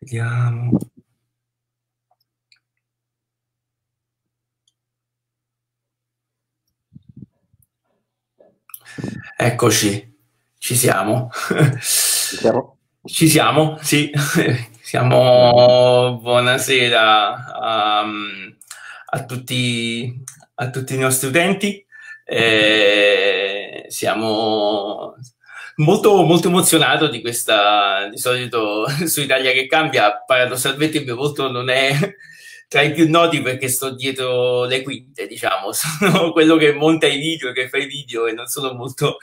Vediamo. Eccoci, ci siamo. Ci siamo? ci siamo, sì. Siamo, buonasera a, a, tutti, a tutti i nostri utenti. Eh, siamo molto, molto emozionato di questa, di solito su Italia che cambia, paradossalmente il mio volto non è tra i più noti perché sto dietro le quinte, diciamo, sono quello che monta i video, che fa i video e non sono molto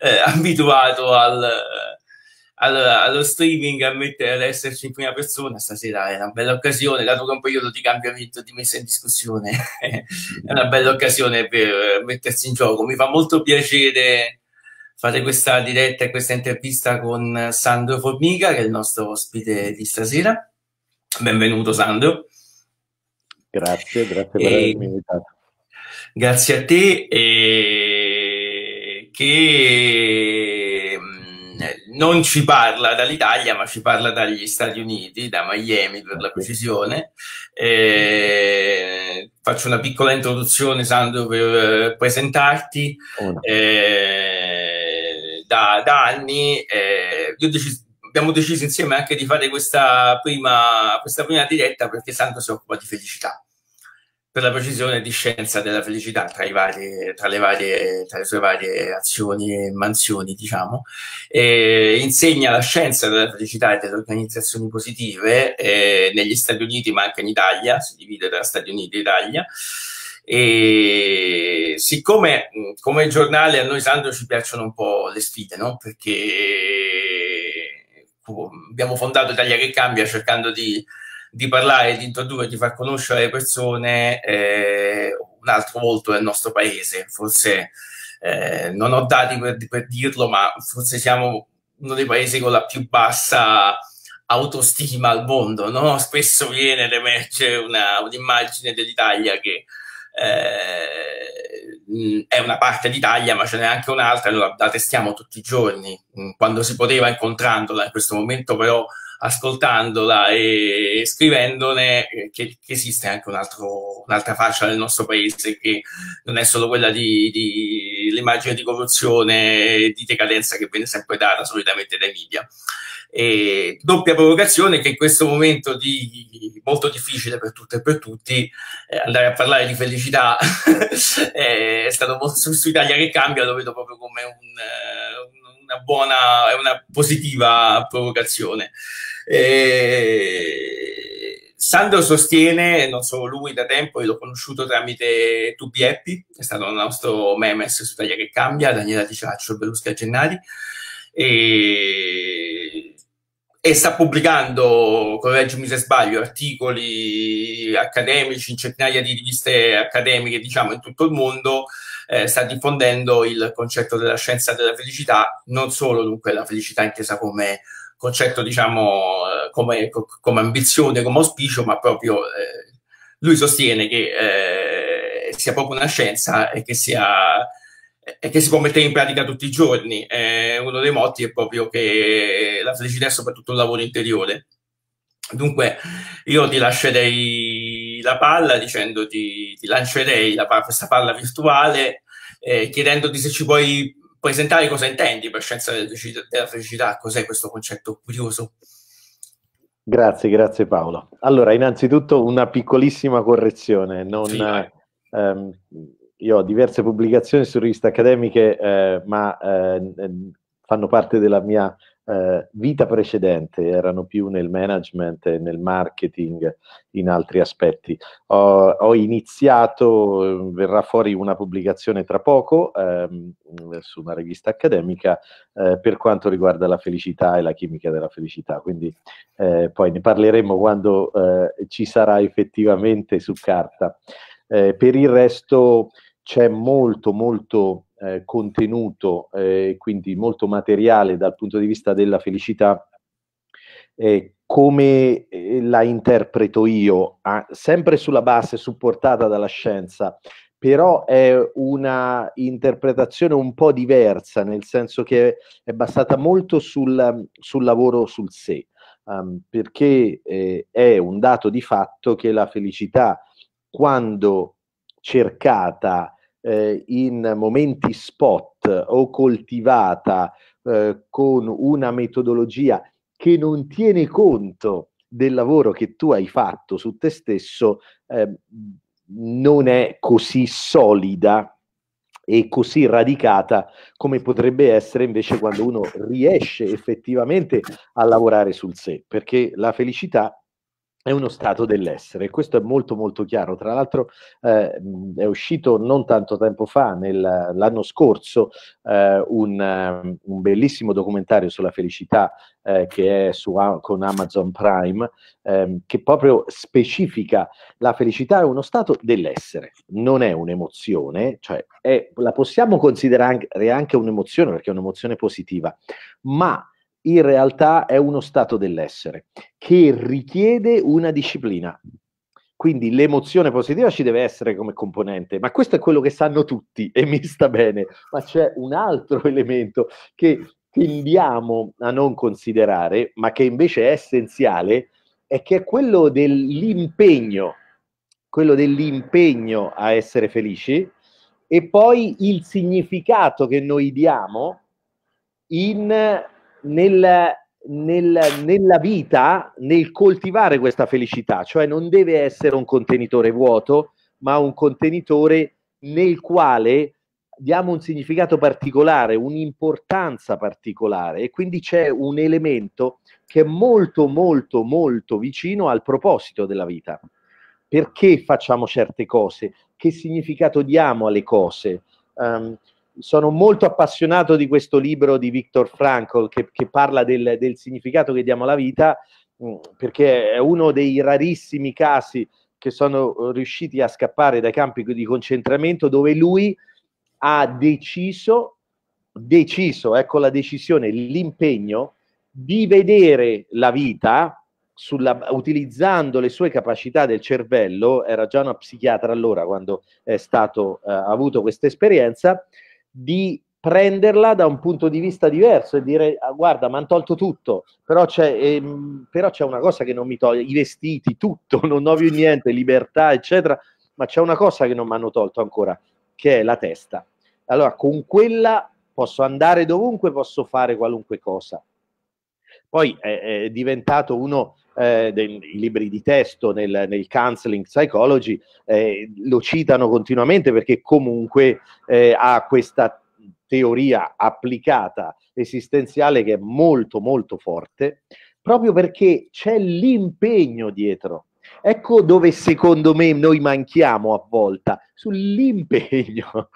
eh, abituato al, al, allo streaming, a mettere, ad esserci in prima persona. Stasera è una bella occasione, dato che è un periodo di cambiamento, di messa in discussione, è una bella occasione per mettersi in gioco. Mi fa molto piacere fare questa diretta e questa intervista con Sandro Formica, che è il nostro ospite di stasera. Benvenuto Sandro. Grazie, grazie per avermi invitato. Grazie a te eh, che mm, non ci parla dall'Italia, ma ci parla dagli Stati Uniti, da Miami per la precisione. Eh, faccio una piccola introduzione, Sandro, per presentarti. Eh, da, da anni eh, deciso, abbiamo deciso insieme anche di fare questa prima, questa prima diretta perché Sandro si occupa di felicità per la precisione di scienza della felicità tra, vari, tra, le, varie, tra le, sue varie azioni e mansioni, diciamo. E insegna la scienza della felicità e delle organizzazioni positive eh, negli Stati Uniti, ma anche in Italia, si divide tra Stati Uniti e Italia. E siccome come giornale a noi Sandro ci piacciono un po' le sfide, no? perché abbiamo fondato Italia che cambia cercando di, di parlare, di introdurre, di far conoscere alle persone eh, un altro volto del nostro paese. Forse eh, non ho dati per, per dirlo, ma forse siamo uno dei paesi con la più bassa autostima al mondo, no? Spesso viene ad emergere un'immagine dell'Italia che eh, è una parte d'Italia, ma ce n'è anche un'altra, allora la testiamo tutti i giorni, mm, quando si poteva incontrandola, in questo momento però ascoltandola e scrivendone eh, che, che esiste anche un altro, un'altra faccia del nostro paese che non è solo quella di, di l'immagine di corruzione e di decadenza che viene sempre data solitamente dai media eh, doppia provocazione che in questo momento di, molto difficile per tutte e per tutti eh, andare a parlare di felicità eh, è stato molto su, su Italia che cambia lo vedo proprio come un, eh, una buona e una positiva provocazione eh, Sandro sostiene, non solo lui da tempo, io l'ho conosciuto tramite Tubi Happy, è stato il nostro memes su Taglia che cambia, Daniela Di Ciaccio, Berlusca Gennari, e e sta pubblicando, correggimi se sbaglio, articoli accademici in centinaia di riviste accademiche, diciamo, in tutto il mondo, eh, sta diffondendo il concetto della scienza della felicità, non solo dunque la felicità intesa come concetto, diciamo, eh, come, come ambizione, come auspicio, ma proprio eh, lui sostiene che eh, sia proprio una scienza e che sia e che si può mettere in pratica tutti i giorni. Eh, uno dei motti è proprio che la felicità è soprattutto un lavoro interiore. Dunque, io ti lascerei la palla dicendoti, ti lancerei la, questa palla virtuale eh, chiedendoti se ci puoi presentare cosa intendi per scienza della felicità, cos'è questo concetto curioso. Grazie, grazie Paolo. Allora, innanzitutto una piccolissima correzione. Non, sì, ehm, io ho diverse pubblicazioni su riviste accademiche, eh, ma eh, fanno parte della mia eh, vita precedente, erano più nel management, nel marketing, in altri aspetti. Ho, ho iniziato, eh, verrà fuori una pubblicazione tra poco ehm, su una rivista accademica eh, per quanto riguarda la felicità e la chimica della felicità, quindi eh, poi ne parleremo quando eh, ci sarà effettivamente su carta. Eh, per il resto c'è molto, molto eh, contenuto, eh, quindi molto materiale dal punto di vista della felicità. Eh, come eh, la interpreto io, ah, sempre sulla base supportata dalla scienza, però è una interpretazione un po' diversa, nel senso che è basata molto sul, sul lavoro sul sé, um, perché eh, è un dato di fatto che la felicità, quando cercata eh, in momenti spot o coltivata eh, con una metodologia che non tiene conto del lavoro che tu hai fatto su te stesso, eh, non è così solida e così radicata come potrebbe essere invece quando uno riesce effettivamente a lavorare sul sé, perché la felicità è uno stato dell'essere. Questo è molto molto chiaro. Tra l'altro eh, è uscito non tanto tempo fa, nel, l'anno scorso, eh, un, eh, un, bellissimo documentario sulla felicità eh, che è su, con Amazon Prime, ehm, che proprio specifica la felicità è uno stato dell'essere, non è un'emozione, cioè è, la possiamo considerare anche un'emozione perché è un'emozione positiva, ma in realtà è uno stato dell'essere che richiede una disciplina. Quindi l'emozione positiva ci deve essere come componente, ma questo è quello che sanno tutti e mi sta bene, ma c'è un altro elemento che tendiamo a non considerare, ma che invece è essenziale, è che è quello dell'impegno, quello dell'impegno a essere felici e poi il significato che noi diamo in nel, nel, nella vita, nel coltivare questa felicità, cioè non deve essere un contenitore vuoto, ma un contenitore nel quale diamo un significato particolare, un'importanza particolare e quindi c'è un elemento che è molto molto molto vicino al proposito della vita. Perché facciamo certe cose? Che significato diamo alle cose? Um, sono molto appassionato di questo libro di Viktor Frankl che, che parla del, del, significato che diamo alla vita, mm, perché è uno dei rarissimi casi che sono riusciti a scappare dai campi di concentramento dove lui ha deciso, deciso, ecco la decisione, l'impegno di vedere la vita sulla, utilizzando le sue capacità del cervello, era già una psichiatra allora quando è stato, eh, ha avuto questa esperienza, di prenderla da un punto di vista diverso e dire ah, guarda mi hanno tolto tutto però c'è, ehm, però c'è, una cosa che non mi toglie i vestiti tutto non ho più niente libertà eccetera ma c'è una cosa che non mi hanno tolto ancora che è la testa allora con quella posso andare dovunque posso fare qualunque cosa poi è, è diventato uno eh, dei, i libri di testo nel, nel counseling psychology eh, lo citano continuamente perché comunque eh, ha questa teoria applicata esistenziale che è molto molto forte proprio perché c'è l'impegno dietro ecco dove secondo me noi manchiamo a volta sull'impegno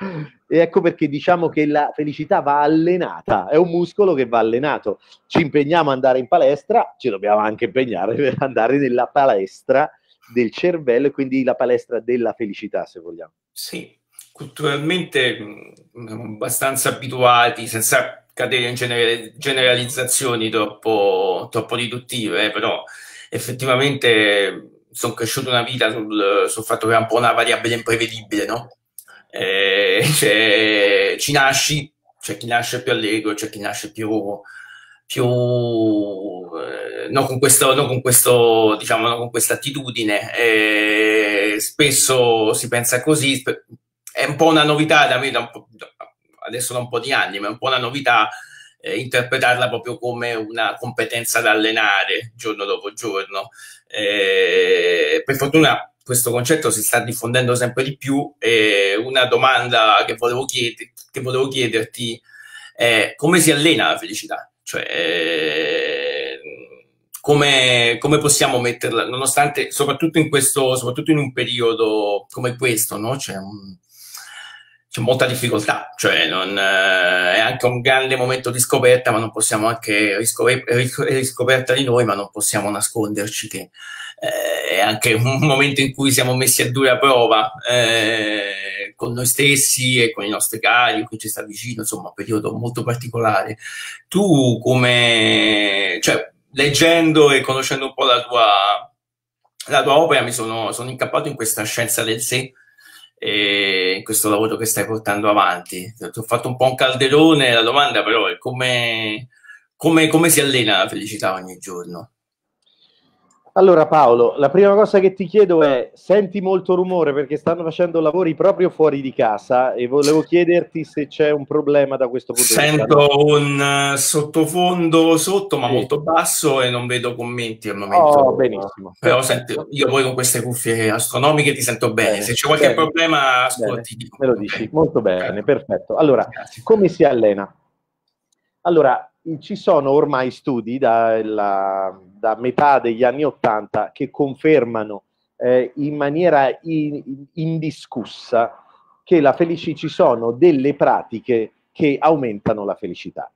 e ecco perché diciamo che la felicità va allenata, è un muscolo che va allenato. Ci impegniamo ad andare in palestra, ci dobbiamo anche impegnare per andare nella palestra del cervello quindi la palestra della felicità, se vogliamo. Sì, culturalmente mm, siamo abbastanza abituati, senza cadere in generalizzazioni troppo, troppo riduttive, eh, però effettivamente mm, sono cresciuto una vita sul, sul fatto che è un po' una variabile imprevedibile, no? eh, c'è chi c'è chi nasce più allegro, c'è chi nasce più, più eh, non con questo, non con questo, diciamo, non con questa attitudine. Eh, spesso si pensa così, è un po' una novità da me, da un po', adesso da un po' di anni, ma è un po' una novità eh, interpretarla proprio come una competenza da allenare giorno dopo giorno. Eh, per fortuna questo concetto si sta diffondendo sempre di più e una domanda che volevo, chied- che volevo chiederti è come si allena la felicità? Cioè, eh, come, come, possiamo metterla, nonostante, soprattutto in, questo, soprattutto in un periodo come questo, no? Cioè, un, c'è molta difficoltà, cioè non, eh, è anche un grande momento di scoperta, ma non possiamo anche riscoperta di noi, ma non possiamo nasconderci che eh, è anche un momento in cui siamo messi a dura prova eh, con noi stessi e con i nostri cari, con chi ci sta vicino, insomma, un periodo molto particolare. Tu come, cioè, leggendo e conoscendo un po' la tua, la tua opera, mi sono, sono incappato in questa scienza del sé eh, in questo lavoro che stai portando avanti. Ti ho fatto un po' un calderone, la domanda però è come, come, come si allena la felicità ogni giorno? Allora Paolo, la prima cosa che ti chiedo è, senti molto rumore perché stanno facendo lavori proprio fuori di casa e volevo chiederti se c'è un problema da questo punto Sento di vista. Sento un eh, sottofondo sotto ma sì. molto basso e non vedo commenti al momento. Oh, benissimo. Però senti, io poi con queste cuffie astronomiche ti sento bene, bene. se c'è qualche bene. problema ascolti. Me lo dici, molto bene, bene. perfetto. Allora, Grazie. come si allena? Allora, ci sono ormai studi da, la, da metà degli anni Ottanta che confermano eh, in maniera in, indiscussa che la felicità, ci sono delle pratiche che aumentano la felicità.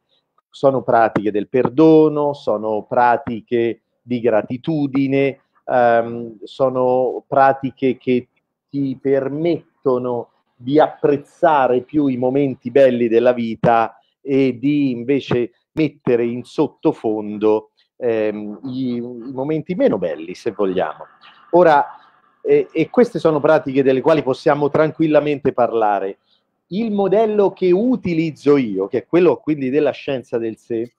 Sono pratiche del perdono, sono pratiche di gratitudine, ehm, sono pratiche che ti permettono di apprezzare più i momenti belli della vita e di invece mettere in sottofondo ehm, i, i, momenti meno belli, se vogliamo. Ora, eh, e queste sono pratiche delle quali possiamo tranquillamente parlare. Il modello che utilizzo io, che è quello quindi della scienza del sé,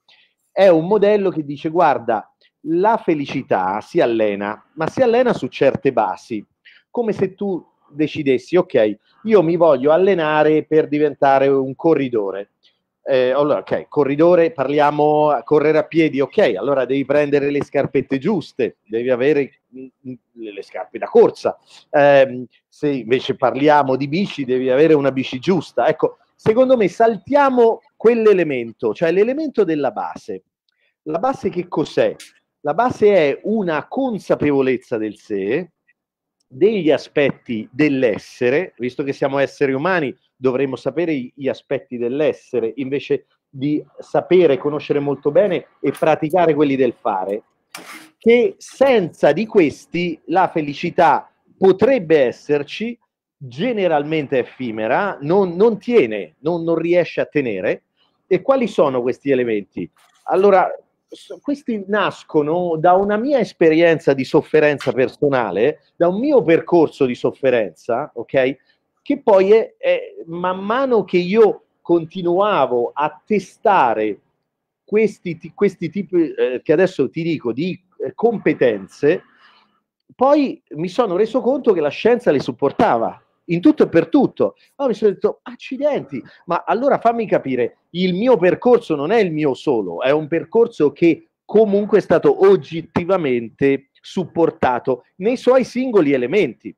è un modello che dice guarda, la felicità si allena, ma si allena su certe basi, come se tu decidessi, ok, io mi voglio allenare per diventare un corridore eh, allora, ok, corridore, parliamo correre a piedi, ok, allora devi prendere le scarpette giuste, devi avere mm, mm, le scarpe da corsa. Eh, se invece parliamo di bici, devi avere una bici giusta. Ecco, secondo me saltiamo quell'elemento, cioè l'elemento della base. La base che cos'è? La base è una consapevolezza del sé degli aspetti dell'essere, visto che siamo esseri umani, dovremmo sapere gli aspetti dell'essere, invece di sapere, conoscere molto bene e praticare quelli del fare, che senza di questi la felicità potrebbe esserci, generalmente effimera, non, non tiene, non, non riesce a tenere. E quali sono questi elementi? Allora, questi nascono da una mia esperienza di sofferenza personale, da un mio percorso di sofferenza, ok? Che poi è, è man mano che io continuavo a testare questi, questi tipi, eh, che adesso ti dico, di eh, competenze, poi mi sono reso conto che la scienza le supportava, in tutto e per tutto. Allora mi sono detto, accidenti, ma allora fammi capire, il mio percorso non è il mio solo, è un percorso che comunque è stato oggettivamente supportato nei suoi singoli elementi.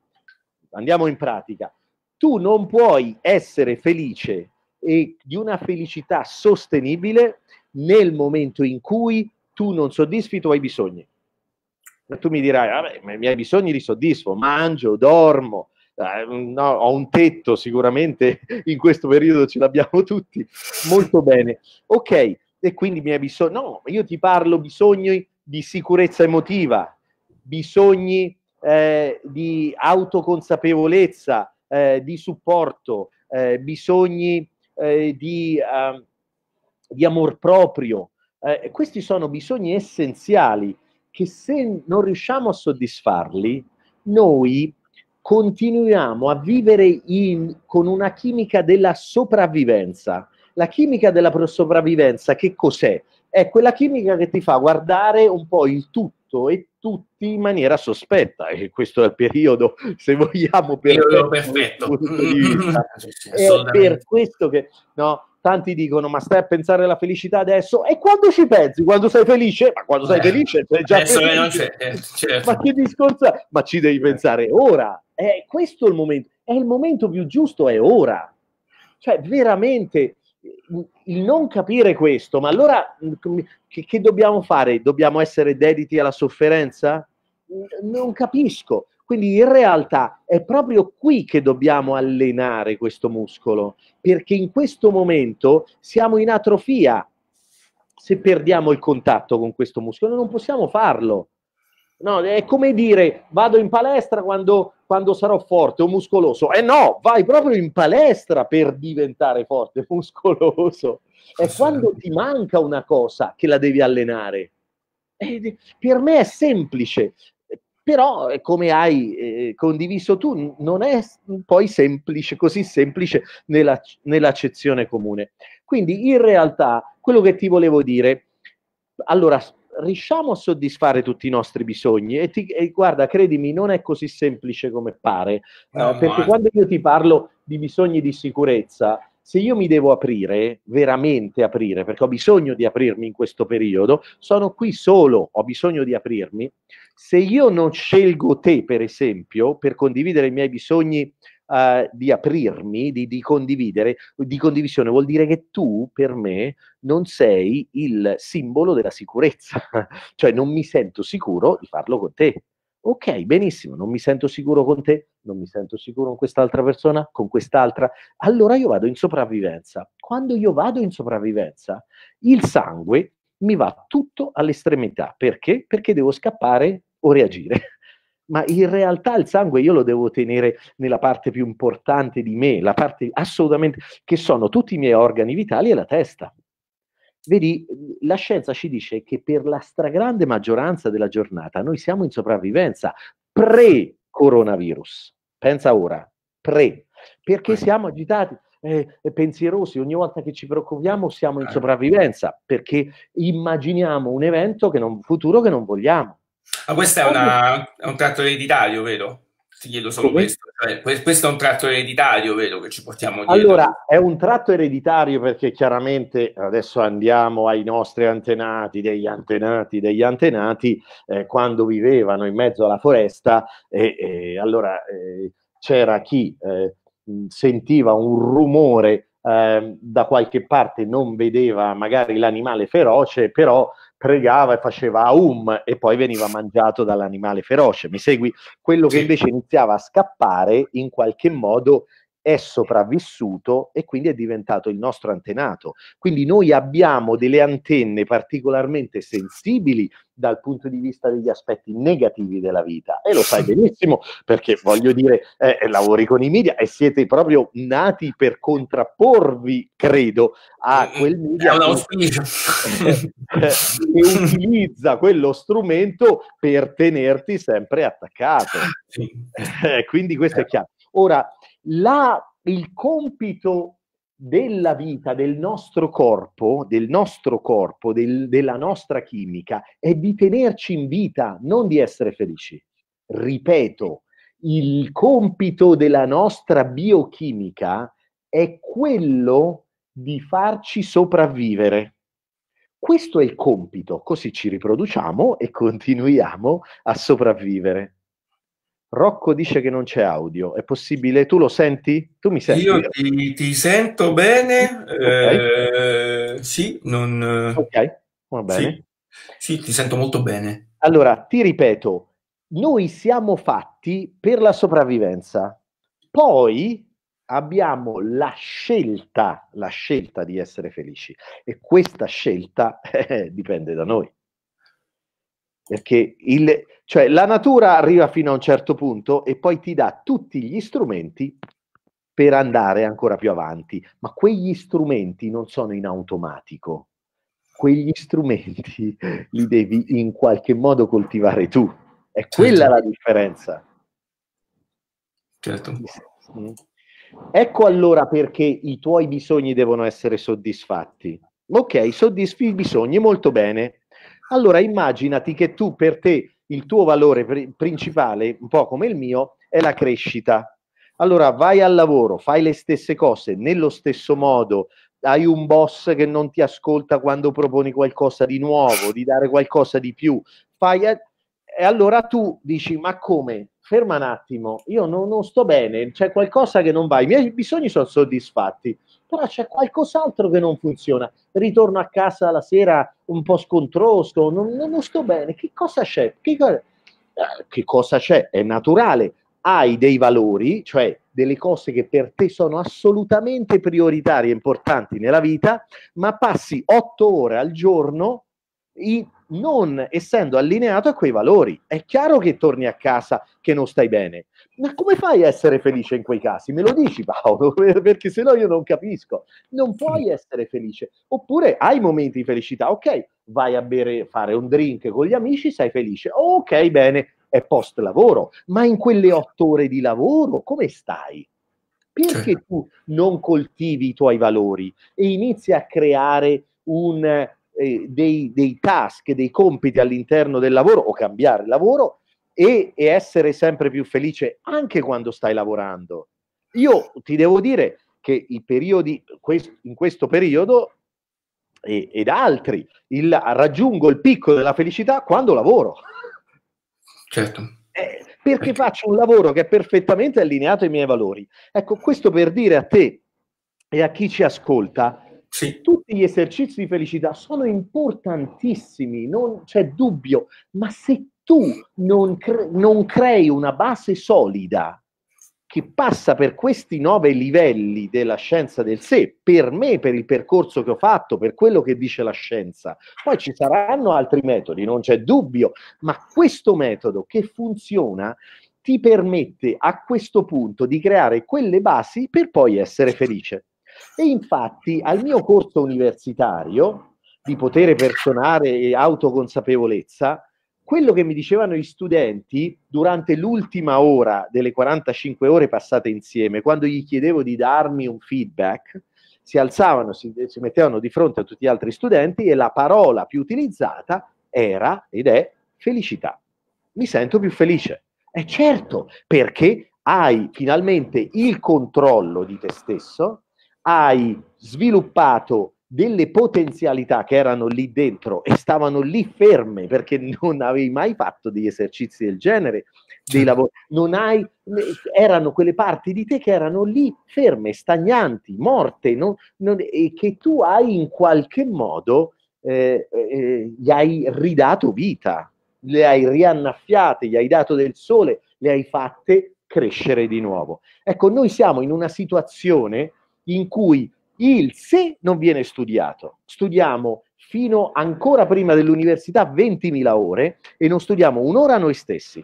Andiamo in pratica. Tu non puoi essere felice e di una felicità sostenibile nel momento in cui tu non soddisfi i tuoi bisogni. Tu mi dirai, vabbè, i miei bisogni li soddisfo, mangio, dormo, eh, no, ho un tetto sicuramente in questo periodo ce l'abbiamo tutti, molto bene. Ok, e quindi mi hai bisogno, no, io ti parlo bisogni di sicurezza emotiva, bisogni eh, di autoconsapevolezza, eh, di supporto, eh, bisogni eh, di, ehm, di amor proprio. Eh, questi sono bisogni essenziali che se non riusciamo a soddisfarli, noi continuiamo a vivere in, con una chimica della sopravvivenza. La chimica della sopravvivenza che cos'è? È quella chimica che ti fa guardare un po' il tutto e tutti in maniera sospetta e questo è il periodo, se vogliamo, per perfetto. perfetto. è per questo che no, tanti dicono ma stai a pensare alla felicità adesso e quando ci pensi quando sei felice ma quando sei eh, felice sei già felice. Non c'è, eh, certo. ma che discorso ma ci devi eh. pensare ora è questo il momento è il momento più giusto è ora cioè veramente il non capire questo ma allora mm, che, che dobbiamo fare dobbiamo essere dediti alla sofferenza non capisco quindi in realtà è proprio qui che dobbiamo allenare questo muscolo, perché in questo momento siamo in atrofia. Se perdiamo il contatto con questo muscolo, non possiamo farlo. No, è come dire vado in palestra quando, quando sarò forte o muscoloso. Eh no, vai proprio in palestra per diventare forte e muscoloso. È quando ti manca una cosa che la devi allenare. Eh, per me è semplice. Però, eh, come hai eh, condiviso tu, non è poi semplice, così semplice nella, nell'accezione comune. Quindi, in realtà, quello che ti volevo dire, allora, riusciamo a soddisfare tutti i nostri bisogni e, ti, e guarda, credimi, non è così semplice come pare, no, eh, eh, perché quando io ti parlo di bisogni di sicurezza, se io mi devo aprire, veramente aprire, perché ho bisogno di aprirmi in questo periodo, sono qui solo, ho bisogno di aprirmi, se io non scelgo te, per esempio, per condividere i miei bisogni Uh, di aprirmi, di, di, condividere, di condivisione, vuol dire che tu per me non sei il simbolo della sicurezza, cioè non mi sento sicuro di farlo con te. Ok, benissimo, non mi sento sicuro con te, non mi sento sicuro con quest'altra persona, con quest'altra. Allora io vado in sopravvivenza. Quando io vado in sopravvivenza, il sangue mi va tutto all'estremità. Perché? Perché devo scappare o reagire. Ma in realtà il sangue io lo devo tenere nella parte più importante di me, la parte assolutamente che sono tutti i miei organi vitali e la testa. Vedi, la scienza ci dice che per la stragrande maggioranza della giornata noi siamo in sopravvivenza pre-coronavirus. Pensa ora, pre, perché siamo agitati, eh, eh, pensierosi, ogni volta che ci preoccupiamo siamo in eh. sopravvivenza, perché immaginiamo un evento che non, futuro che non vogliamo. Ma ah, questo è, una, un tratto ereditario, vero? Ti chiedo solo Come? questo. Cioè, questo è un tratto ereditario, vero, che ci portiamo dietro? Allora, è un tratto ereditario perché chiaramente adesso andiamo ai nostri antenati, degli antenati, degli antenati, eh, quando vivevano in mezzo alla foresta, e, e allora eh, c'era chi eh, sentiva un rumore ehm, da qualche parte non vedeva magari l'animale feroce, però pregava e faceva aum e poi veniva mangiato dall'animale feroce, mi segui? Quello che invece iniziava a scappare in qualche modo è sopravvissuto e quindi è diventato il nostro antenato. Quindi noi abbiamo delle antenne particolarmente sensibili dal punto di vista degli aspetti negativi della vita e lo sai benissimo perché voglio dire eh, eh lavori con i media e siete proprio nati per contrapporvi credo a eh, quel eh, media che, che utilizza quello strumento per tenerti sempre attaccato sì. quindi questo è chiaro ora la, il compito della vita, del nostro corpo, del nostro corpo, del, della nostra chimica, è di tenerci in vita, non di essere felici. Ripeto, il compito della nostra biochimica è quello di farci sopravvivere. Questo è il compito, così ci riproduciamo e continuiamo a sopravvivere. Rocco dice che non c'è audio, è possibile? Tu lo senti? Tu mi senti? Io ti, ti sento bene, okay. eh, sì, non... Ok, va bene. Sì. sì, ti sento molto bene. Allora, ti ripeto, noi siamo fatti per la sopravvivenza, poi abbiamo la scelta, la scelta di essere felici e questa scelta eh, dipende da noi perché il, cioè, la natura arriva fino a un certo punto e poi ti dà tutti gli strumenti per andare ancora più avanti, ma quegli strumenti non sono in automatico, quegli strumenti li devi in qualche modo coltivare tu, è certo. quella certo. la differenza. Certo. Ecco allora perché i tuoi bisogni devono essere soddisfatti. Ok, soddisfi i bisogni molto bene, allora immaginati che tu per te il tuo valore pr- principale, un po' come il mio, è la crescita. Allora vai al lavoro, fai le stesse cose nello stesso modo, hai un boss che non ti ascolta quando proponi qualcosa di nuovo, di dare qualcosa di più, fai a- eh, e allora tu dici ma come? Ferma un attimo, io non, non sto bene, c'è qualcosa che non va, i miei bisogni sono soddisfatti, però c'è qualcos'altro che non funziona. Ritorno a casa la sera un po' scontroso, non, non sto bene. Che cosa c'è? Che, eh, che cosa c'è? È naturale. Hai dei valori, cioè delle cose che per te sono assolutamente prioritarie e importanti nella vita, ma passi otto ore al giorno in non essendo allineato a quei valori. È chiaro che torni a casa che non stai bene, ma come fai a essere felice in quei casi? Me lo dici Paolo, perché se no io non capisco. Non puoi essere felice. Oppure hai momenti di felicità, ok, vai a bere, fare un drink con gli amici, sei felice. Ok, bene, è post lavoro, ma in quelle otto ore di lavoro come stai? Perché certo. tu non coltivi i tuoi valori e inizi a creare un eh, dei, dei, task, dei compiti all'interno del lavoro o cambiare lavoro e, e essere sempre più felice anche quando stai lavorando. Io ti devo dire che i periodi, in questo periodo e, ed altri, il, raggiungo il picco della felicità quando lavoro. Certo. Eh, perché certo. faccio un lavoro che è perfettamente allineato ai miei valori. Ecco, questo per dire a te e a chi ci ascolta sì. Tutti gli esercizi di felicità sono importantissimi, non c'è dubbio, ma se tu non, cre- non crei una base solida che passa per questi nove livelli della scienza del sé, per me, per il percorso che ho fatto, per quello che dice la scienza. Poi ci saranno altri metodi, non c'è dubbio, ma questo metodo che funziona ti permette a questo punto di creare quelle basi per poi essere felice. E infatti al mio corso universitario di potere personale e autoconsapevolezza, quello che mi dicevano gli studenti durante l'ultima ora delle 45 ore passate insieme, quando gli chiedevo di darmi un feedback, si alzavano, si, si mettevano di fronte a tutti gli altri studenti e la parola più utilizzata era ed è felicità. Mi sento più felice. È eh, certo, perché hai finalmente il controllo di te stesso hai sviluppato delle potenzialità che erano lì dentro e stavano lì ferme perché non avevi mai fatto degli esercizi del genere, dei certo. lavori, non hai, erano quelle parti di te che erano lì ferme, stagnanti, morte, non, non, e che tu hai in qualche modo, eh, eh, gli hai ridato vita, le hai riannaffiate, gli hai dato del sole, le hai fatte crescere di nuovo. Ecco, noi siamo in una situazione in cui il se non viene studiato. Studiamo fino ancora prima dell'università 20.000 ore e non studiamo un'ora noi stessi.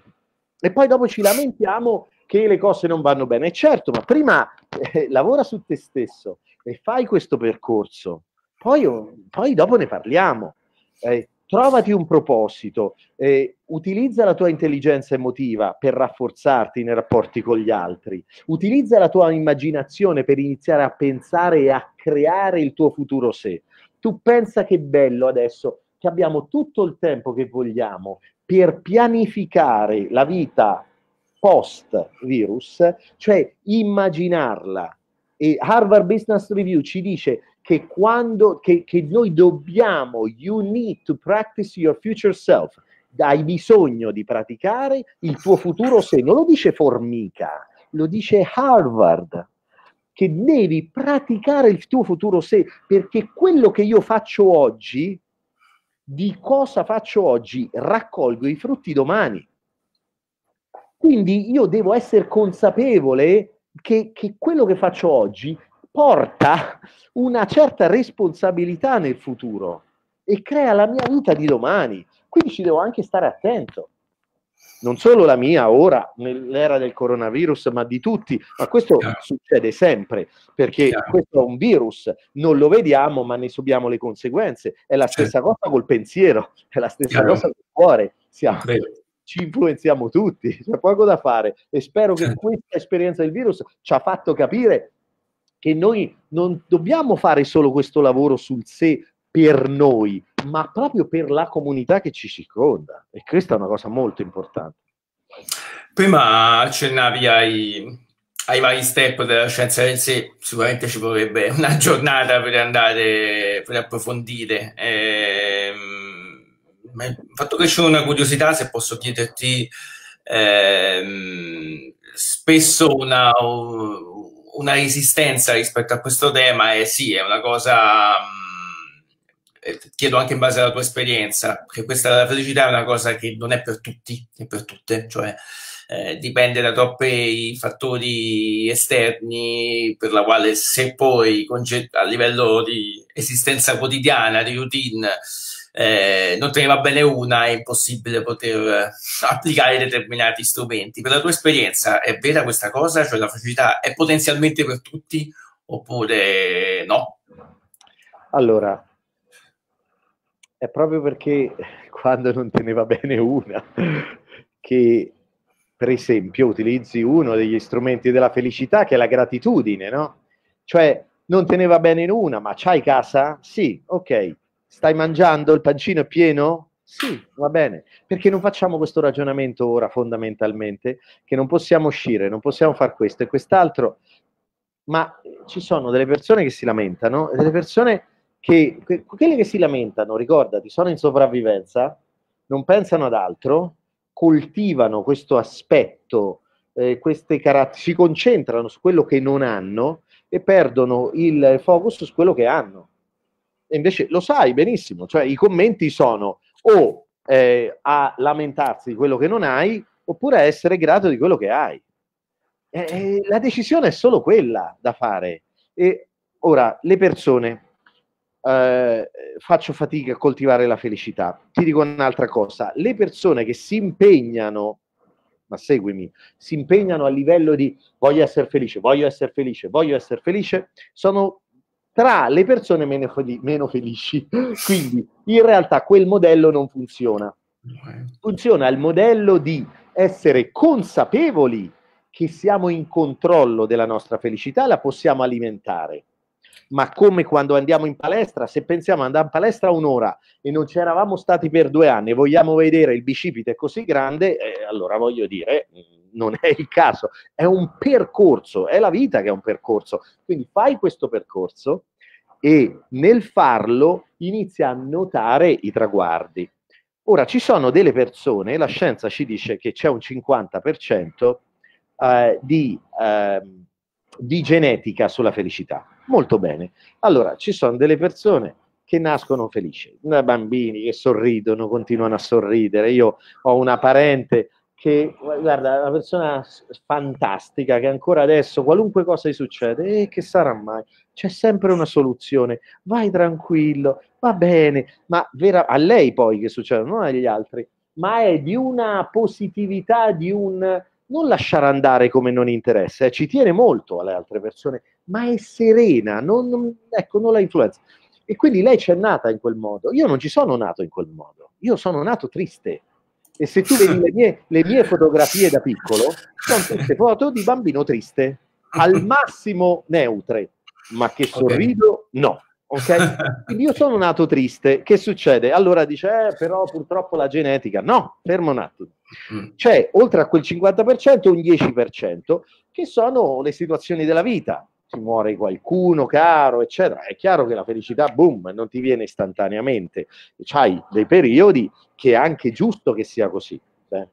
E poi dopo ci lamentiamo che le cose non vanno bene. E certo, ma prima eh, lavora su te stesso e fai questo percorso. Poi, poi dopo ne parliamo. Eh, trovati un proposito, eh, utilizza la tua intelligenza emotiva per rafforzarti nei rapporti con gli altri, utilizza la tua immaginazione per iniziare a pensare e a creare il tuo futuro sé. Tu pensa che bello adesso che abbiamo tutto il tempo che vogliamo per pianificare la vita post virus, cioè immaginarla. E Harvard Business Review ci dice che, quando, che, che noi dobbiamo, you need to practice your future self, hai bisogno di praticare il tuo futuro se non lo dice Formica, lo dice Harvard, che devi praticare il tuo futuro sé, perché quello che io faccio oggi, di cosa faccio oggi, raccolgo i frutti domani. Quindi io devo essere consapevole che, che quello che faccio oggi porta una certa responsabilità nel futuro e crea la mia vita di domani. Quindi ci devo anche stare attento. Non solo la mia ora, nell'era del coronavirus, ma di tutti. Ma questo yeah. succede sempre, perché yeah. questo è un virus, non lo vediamo, ma ne subiamo le conseguenze. È la stessa yeah. cosa col pensiero, è la stessa cosa col cuore. Siamo, ci influenziamo tutti, c'è poco da fare e spero che certo. questa esperienza del virus ci ha fatto capire che noi non dobbiamo fare solo questo lavoro sul sé per noi, ma proprio per la comunità che ci circonda. E questa è una cosa molto importante. Prima accennavi ai, ai vari step della scienza del sé, sicuramente ci vorrebbe una giornata per andare, per approfondire. Ehm, fatto che c'è una curiosità, se posso chiederti, ehm, spesso una, una resistenza rispetto a questo tema e sì, è una cosa, mh, mm, eh, chiedo anche in base alla tua esperienza, che questa felicità è una cosa che non è per tutti è per tutte, cioè eh, dipende da troppi fattori esterni per la quale se poi a livello di esistenza quotidiana, di routine, eh, non te ne va bene una, è impossibile poter eh, applicare determinati strumenti. Per la tua esperienza è vera questa cosa? Cioè la facilità è potenzialmente per tutti oppure no? Allora, è proprio perché quando non te ne va bene una, che per esempio utilizzi uno degli strumenti della felicità che è la gratitudine, no? Cioè non te ne va bene in una, ma c'hai casa? Sì, ok Stai mangiando? Il pancino è pieno? Sì, va bene, perché non facciamo questo ragionamento ora fondamentalmente, che non possiamo uscire, non possiamo fare questo e quest'altro, ma ci sono delle persone che si lamentano e delle persone che, que- quelle che si lamentano, ricordati, sono in sopravvivenza, non pensano ad altro, coltivano questo aspetto, eh, queste caratteristiche, si concentrano su quello che non hanno e perdono il focus su quello che hanno e invece lo sai benissimo, cioè i commenti sono o eh, a lamentarsi di quello che non hai oppure a essere grato di quello che hai. Eh, la decisione è solo quella da fare. E ora le persone eh, faccio fatica a coltivare la felicità. Ti dico un'altra cosa: le persone che si impegnano, ma seguimi, si impegnano a livello di voglio essere felice, voglio essere felice, voglio essere felice, sono tra le persone meno, fel- meno felici. Quindi in realtà quel modello non funziona. Funziona il modello di essere consapevoli che siamo in controllo della nostra felicità, la possiamo alimentare. Ma come quando andiamo in palestra, se pensiamo ad andare in palestra un'ora e non ci eravamo stati per due anni e vogliamo vedere il bicipite così grande, eh, allora voglio dire, non è il caso, è un percorso, è la vita che è un percorso. Quindi fai questo percorso e nel farlo inizia a notare i traguardi. Ora ci sono delle persone, la scienza ci dice che c'è un 50% eh, di, eh, di genetica sulla felicità. Molto bene. Allora ci sono delle persone che nascono felici, bambini che sorridono, continuano a sorridere. Io ho una parente che guarda, una persona fantastica che ancora adesso, qualunque cosa gli succede, e eh, che sarà mai? C'è sempre una soluzione. Vai tranquillo, va bene, ma vera, a lei poi che succede, non agli altri, ma è di una positività, di un non lasciare andare come non interessa, eh, ci tiene molto alle altre persone, ma è serena, non, ecco, non la influenza. E quindi lei c'è nata in quel modo. Io non ci sono nato in quel modo, io sono nato triste e se tu vedi le mie, le mie fotografie da piccolo, sono tutte foto di bambino triste, al massimo neutre, ma che sorrido no. Ok? Quindi io sono nato triste, che succede? Allora dice, eh, però purtroppo la genetica. No, fermo un attimo. Mm. C'è oltre a quel 50% un 10% che sono le situazioni della vita ti muore qualcuno caro, eccetera. È chiaro che la felicità, boom, non ti viene istantaneamente. C'hai dei periodi che è anche giusto che sia così. Eh.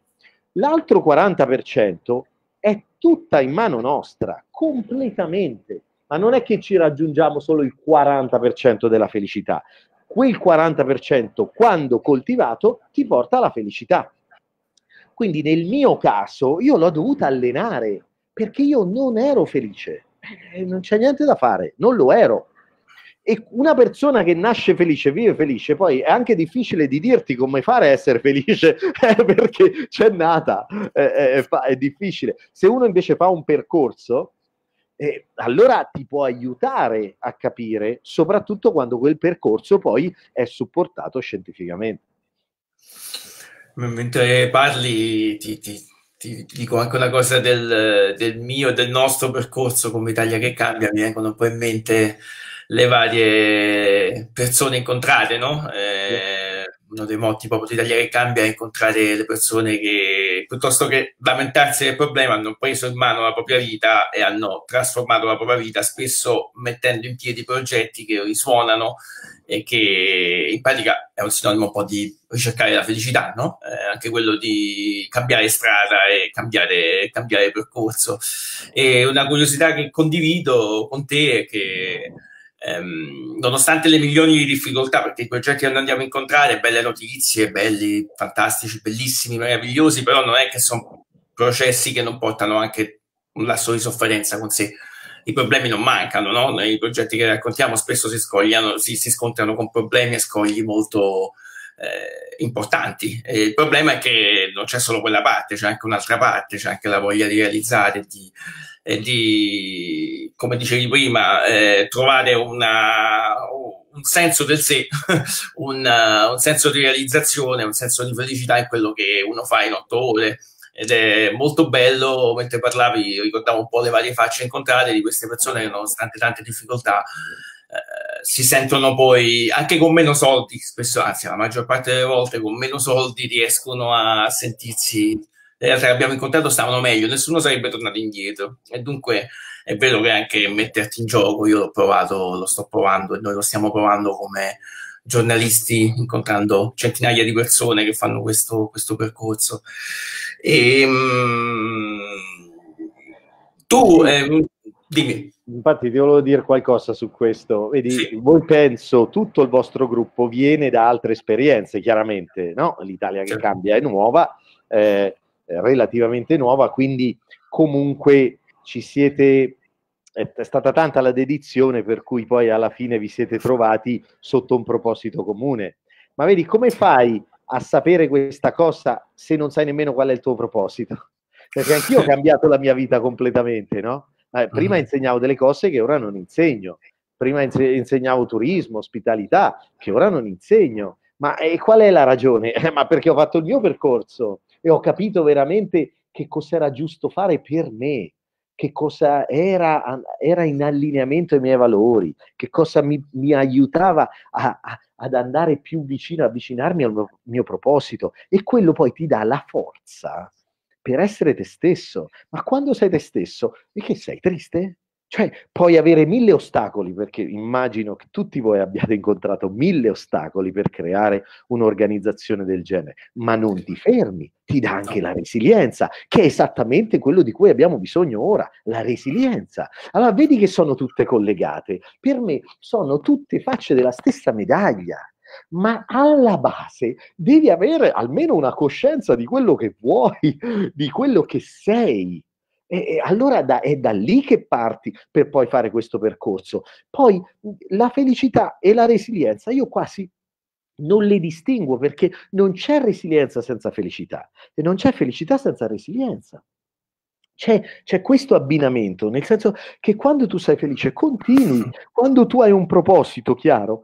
L'altro 40% è tutta in mano nostra, completamente. Ma non è che ci raggiungiamo solo il 40% della felicità. Quel 40%, quando coltivato, ti porta alla felicità. Quindi nel mio caso io l'ho dovuta allenare perché io non ero felice eh, non c'è niente da fare, non lo ero. E una persona che nasce felice, vive felice, poi è anche difficile di dirti come fare a essere felice eh, perché c'è nata, eh, eh è difficile. Se uno invece fa un percorso, eh, allora ti può aiutare a capire, soprattutto quando quel percorso poi è supportato scientificamente. Mentre parli ti, ti, ti dico anche una cosa del, del mio e del nostro percorso come Italia che cambia, mi vengono un po' in mente le varie persone incontrate, no? Eh, uno dei motti proprio di Italia che cambia è incontrare le persone che piuttosto che lamentarsi del problema, hanno preso in mano la propria vita e hanno trasformato la propria vita, spesso mettendo in piedi progetti che risuonano e che in pratica è un sinonimo un po' di ricercare la felicità, no? eh, anche quello di cambiare strada e cambiare, cambiare percorso. E una curiosità che condivido con te è che ehm, nonostante le milioni di difficoltà, perché i progetti che andiamo a incontrare, belle notizie, belli, fantastici, bellissimi, meravigliosi, però non è che sono processi che non portano anche un lasso di sofferenza con sé. I problemi non mancano, no? I progetti che raccontiamo spesso si, scogliano, si, si scontrano con problemi e scogli molto eh, importanti. E il problema è che non c'è solo quella parte, c'è anche un'altra parte, c'è anche la voglia di realizzare, di, eh, di, come dicevi prima, eh, trovare una, un senso del sé, un, eh, un, senso di realizzazione, un senso di felicità in quello che uno fa in otto ore. Ed è molto bello, mentre parlavi, ricordavo un po' le varie facce incontrate di queste persone che nonostante tante difficoltà eh, si sentono poi anche con meno soldi, spesso, anzi la maggior parte delle volte con meno soldi riescono a sentirsi le altre che abbiamo incontrato stavano meglio, nessuno sarebbe tornato indietro. E dunque è vero che anche metterti in gioco, io l'ho provato, lo sto provando e noi lo stiamo provando come giornalisti, incontrando centinaia di persone che fanno questo, questo percorso. E, ehm, mh, tu, eh, dimmi. Infatti ti volevo dire qualcosa su questo. Vedi, sì. voi penso, tutto il vostro gruppo viene da altre esperienze, chiaramente, no? L'Italia che certo. cambia è nuova, eh, relativamente nuova, quindi comunque ci siete è stata tanta la dedizione per cui poi alla fine vi siete trovati sotto un proposito comune. Ma vedi, come fai a sapere questa cosa se non sai nemmeno qual è il tuo proposito? Perché anch'io ho cambiato la mia vita completamente, no? Eh, prima mm. insegnavo delle cose che ora non insegno, prima insegnavo turismo, ospitalità, che ora non insegno. Ma eh, qual è la ragione? ma perché ho fatto il mio percorso, e ho capito veramente che cos'era giusto fare per me, che cosa era, era in allineamento ai miei valori, che cosa mi, mi aiutava a, a, ad andare più vicino, avvicinarmi al mio, mio proposito. E quello poi ti dà la forza per essere te stesso. Ma quando sei te stesso, e che sei triste? Cioè, puoi avere mille ostacoli, perché immagino che tutti voi abbiate incontrato mille ostacoli per creare un'organizzazione del genere, ma non ti fermi, ti dà anche la resilienza, che è esattamente quello di cui abbiamo bisogno ora, la resilienza. Allora, vedi che sono tutte collegate. Per me sono tutte facce della stessa medaglia ma alla base devi avere almeno una coscienza di quello che vuoi, di quello che sei. E, e allora da, è da lì che parti per poi fare questo percorso. Poi mhmm, la felicità e la resilienza, io quasi non le distingo perché non c'è resilienza senza felicità e non c'è felicità senza resilienza. C'è, c'è, questo abbinamento, nel senso che quando tu sei felice continui, quando tu hai un proposito chiaro,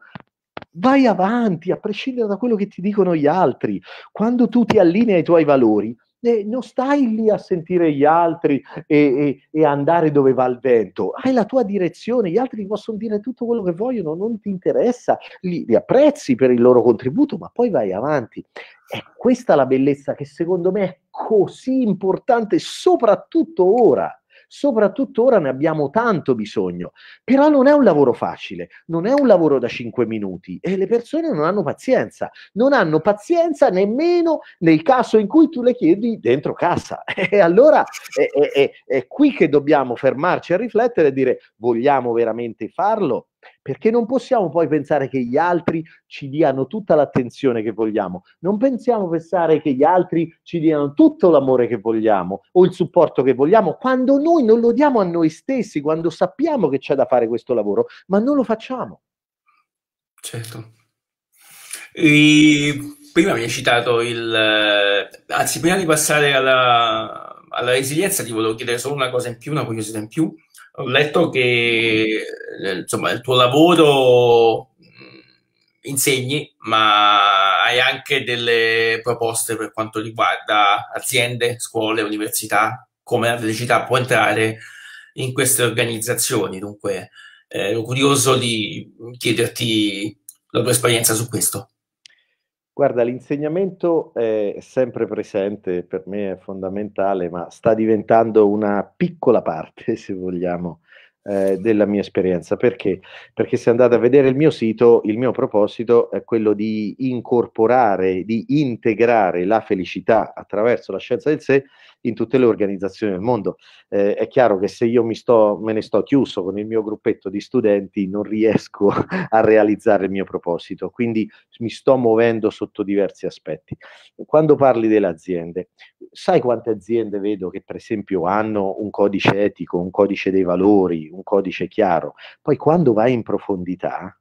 vai avanti a prescindere da quello che ti dicono gli altri, quando tu ti allinei ai tuoi valori, eh, non stai lì a sentire gli altri e, e, e, andare dove va il vento, hai la tua direzione, gli altri possono dire tutto quello che vogliono, non ti interessa, li, li apprezzi per il loro contributo, ma poi vai avanti. È questa la bellezza che secondo me è così importante, soprattutto ora soprattutto ora ne abbiamo tanto bisogno, però non è un lavoro facile, non è un lavoro da 5 minuti e le persone non hanno pazienza, non hanno pazienza nemmeno nel caso in cui tu le chiedi dentro casa. E allora è, è, è, è qui che dobbiamo fermarci a riflettere e dire vogliamo veramente farlo? perché non possiamo poi pensare che gli altri ci diano tutta l'attenzione che vogliamo, non pensiamo pensare che gli altri ci diano tutto l'amore che vogliamo o il supporto che vogliamo, quando noi non lo diamo a noi stessi, quando sappiamo che c'è da fare questo lavoro, ma non lo facciamo. Certo. E prima mi hai citato il... anzi, prima di passare alla, alla resilienza ti volevo chiedere solo una cosa in più, una curiosità in più ho letto che eh, insomma, il tuo lavoro mm, insegni, ma hai anche delle proposte per quanto riguarda aziende, scuole, università, come la felicità può entrare in queste organizzazioni. Dunque, eh, ero curioso di chiederti la tua esperienza su questo. Guarda, l'insegnamento è sempre presente, per me è fondamentale, ma sta diventando una piccola parte, se vogliamo, eh, della mia esperienza. Perché? Perché se andate a vedere il mio sito, il mio proposito è quello di incorporare, di integrare la felicità attraverso la scienza del sé in tutte le organizzazioni del mondo. Eh, è chiaro che se io sto, me ne sto chiuso con il mio gruppetto di studenti non riesco a realizzare il mio proposito, quindi mi sto muovendo sotto diversi aspetti. Quando parli delle aziende, sai quante aziende vedo che per esempio hanno un codice etico, un codice dei valori, un codice chiaro, poi quando vai in profondità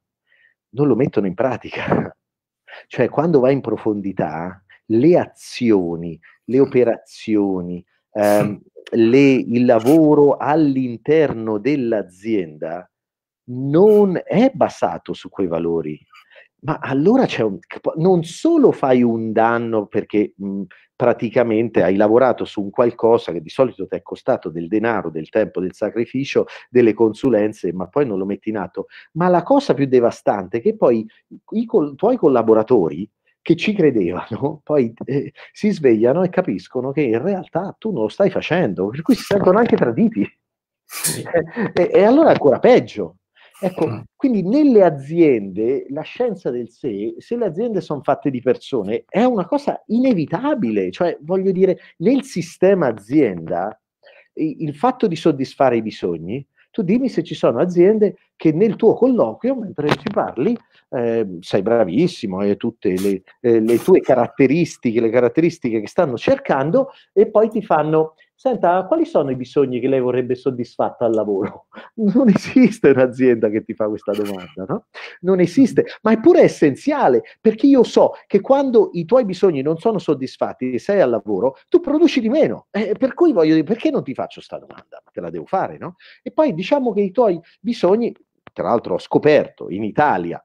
non lo mettono in pratica. Cioè, quando vai in profondità, le azioni le operazioni, ehm, le, il lavoro all'interno dell'azienda non è basato su quei valori. Ma allora c'è un, non solo fai un danno perché mh, mhmm, praticamente hai lavorato su un qualcosa che di solito ti è costato del denaro, del tempo, del sacrificio, delle consulenze, ma poi non lo metti in atto. Ma la cosa più devastante è che poi i, i tuoi collaboratori che ci credevano, poi eh, si svegliano e capiscono che in realtà tu non lo stai facendo, per cui si sentono anche traditi. e, e allora ancora peggio, Ecco, mm. quindi nelle aziende la scienza del sé, se le aziende sono fatte di persone, è una cosa inevitabile, cioè voglio dire, nel sistema azienda il fatto di soddisfare i bisogni tu dimmi se ci sono aziende che nel tuo colloquio, mentre ci parli, eh, sei bravissimo hai tutte le, eh, le, tue caratteristiche, le caratteristiche che stanno cercando, e poi ti fanno Senta, quali sono i bisogni che lei vorrebbe soddisfatto al lavoro? Non esiste un'azienda che ti fa questa domanda, no? Non esiste, ma è pure essenziale, perché io so che quando i tuoi bisogni non sono soddisfatti e sei al lavoro, tu produci di meno. Eh, per cui voglio dire, perché non ti faccio questa domanda? Te la devo fare, no? E poi diciamo che i tuoi bisogni, tra l'altro ho scoperto in Italia,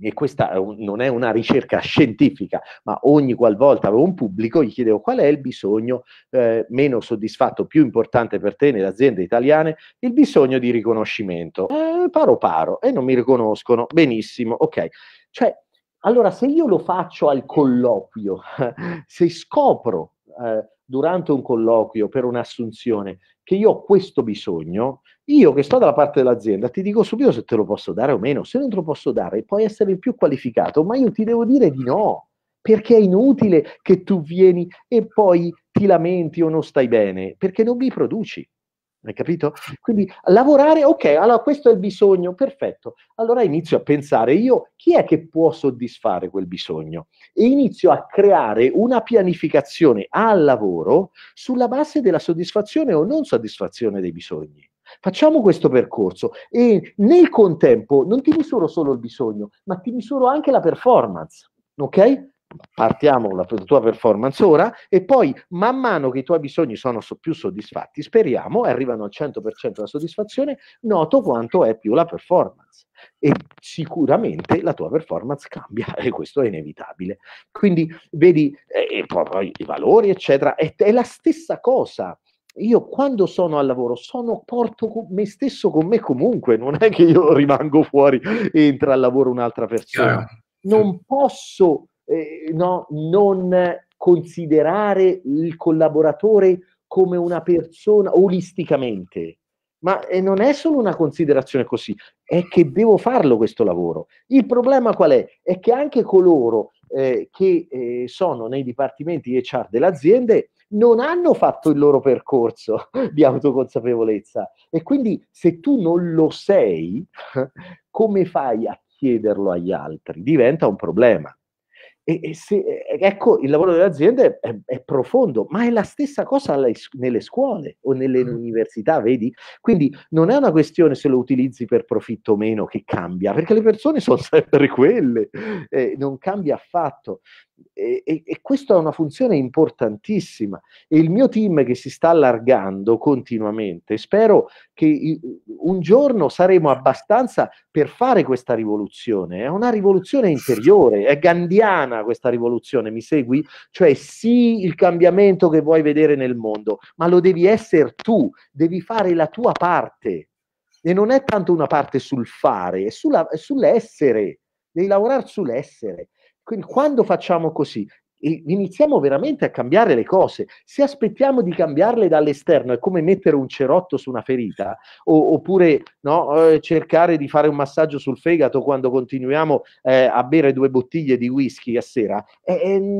e questa non è una ricerca scientifica, ma ogni qualvolta avevo un pubblico gli chiedevo qual è il bisogno eh, meno soddisfatto, più importante per te nelle aziende italiane, il bisogno di riconoscimento. Eh, paro paro e non mi riconoscono, benissimo, ok. Cioè, allora se io lo faccio al colloquio, se scopro eh, durante un colloquio per un'assunzione che io ho questo bisogno, io che sto dalla parte dell'azienda ti dico subito se te lo posso dare o meno, se non te lo posso dare puoi essere il più qualificato, ma io ti devo dire di no, perché è inutile che tu vieni e poi ti lamenti o non stai bene, perché non mi produci. Hai capito? Quindi lavorare, ok, allora questo è il bisogno, perfetto. Allora inizio a pensare io chi è che può soddisfare quel bisogno e inizio a creare una pianificazione al lavoro sulla base della soddisfazione o non soddisfazione dei bisogni. Facciamo questo percorso e nel contempo non ti misuro solo il bisogno, ma ti misuro anche la performance, ok? Partiamo la tua performance ora e poi man mano che i tuoi bisogni sono so più soddisfatti, speriamo, arrivano al 100% la soddisfazione, noto quanto è più la performance e sicuramente la tua performance cambia e questo è inevitabile. Quindi vedi, eh, poi, i valori, eccetera, è, è la stessa cosa io quando sono al lavoro sono, porto me stesso con me comunque, non è che io rimango fuori e entra al lavoro un'altra persona. Non posso eh, no, non considerare il collaboratore come una persona olisticamente. Ma eh, non è solo una considerazione così, è che devo farlo questo lavoro. Il problema qual è? È che anche coloro eh, che eh, sono nei dipartimenti HR delle aziende non hanno fatto il loro percorso di autoconsapevolezza. E quindi se tu non lo sei, come fai a chiederlo agli altri? Diventa un problema. E, e se, ecco, il lavoro dell'azienda è, è, è, profondo, ma è la stessa cosa alle, nelle scuole o nelle mm. università, vedi? Quindi non è una questione se lo utilizzi per profitto o meno che cambia, perché le persone sono sempre quelle, eh, non cambia affatto. E, e, e, questa è una funzione importantissima e il mio team che si sta allargando continuamente spero che un giorno saremo abbastanza per fare questa rivoluzione è una rivoluzione interiore è gandiana italiana, questa rivoluzione, mi segui? Cioè sì il cambiamento che vuoi vedere nel mondo, ma lo devi essere tu, devi fare la tua parte. E non è tanto una parte sul fare, è, sulla, è sull'essere, devi lavorare sull'essere. Quindi quando facciamo così, iniziamo veramente a cambiare le cose. Se aspettiamo di cambiarle dall'esterno è come mettere un cerotto su una ferita o, oppure no, eh, cercare di fare un massaggio sul fegato quando continuiamo eh, a bere due bottiglie di whisky a sera, e,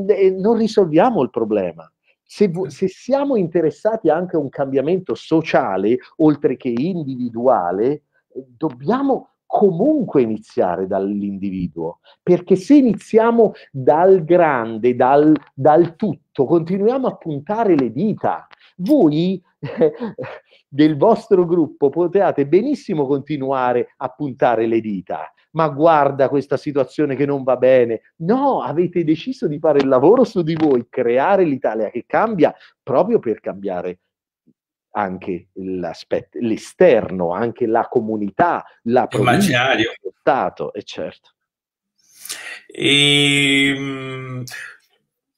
e, e non risolviamo il problema. Se, se, siamo interessati anche a un cambiamento sociale, oltre che individuale, eh, dobbiamo comunque iniziare dall'individuo, perché se iniziamo dal grande, dal, dal tutto, continuiamo a puntare le dita. Voi eh, del vostro gruppo potete benissimo continuare a puntare le dita, ma guarda questa situazione che non va bene. No, avete deciso di fare il lavoro su di voi, creare l'Italia che cambia proprio per cambiare anche l'aspetto, l'esterno, anche la comunità, la provincia, lo Stato, è eh, certo. E, ehm, mh,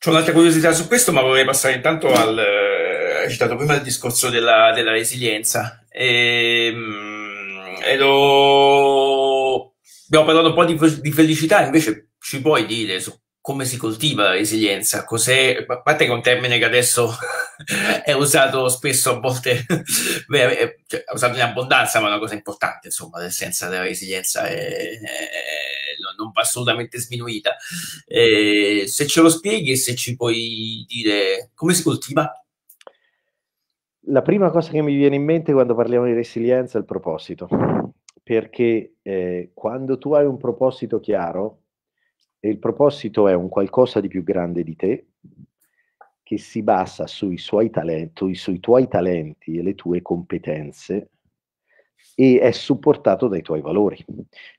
c'ho un'altra curiosità su questo, ma vorrei passare intanto al... Eh, hai citato prima il discorso della, della resilienza. E, ehm, mh, e lo... Abbiamo parlato un po' di, di felicità, invece ci puoi dire su come si coltiva la resilienza? Cos'è, a parte che è un termine che adesso è usato spesso, a volte cioè, è usato in abbondanza, ma è una cosa importante, insomma, l'essenza della resilienza è, è, non va assolutamente sminuita. E se ce lo spieghi e se ci puoi dire come si coltiva? La prima cosa che mi viene in mente quando parliamo di resilienza è il proposito, perché eh, quando tu hai un proposito chiaro, e il proposito è un qualcosa di più grande di te che si basa sui, talenti, sui tuoi talenti e le tue competenze e è supportato dai tuoi valori.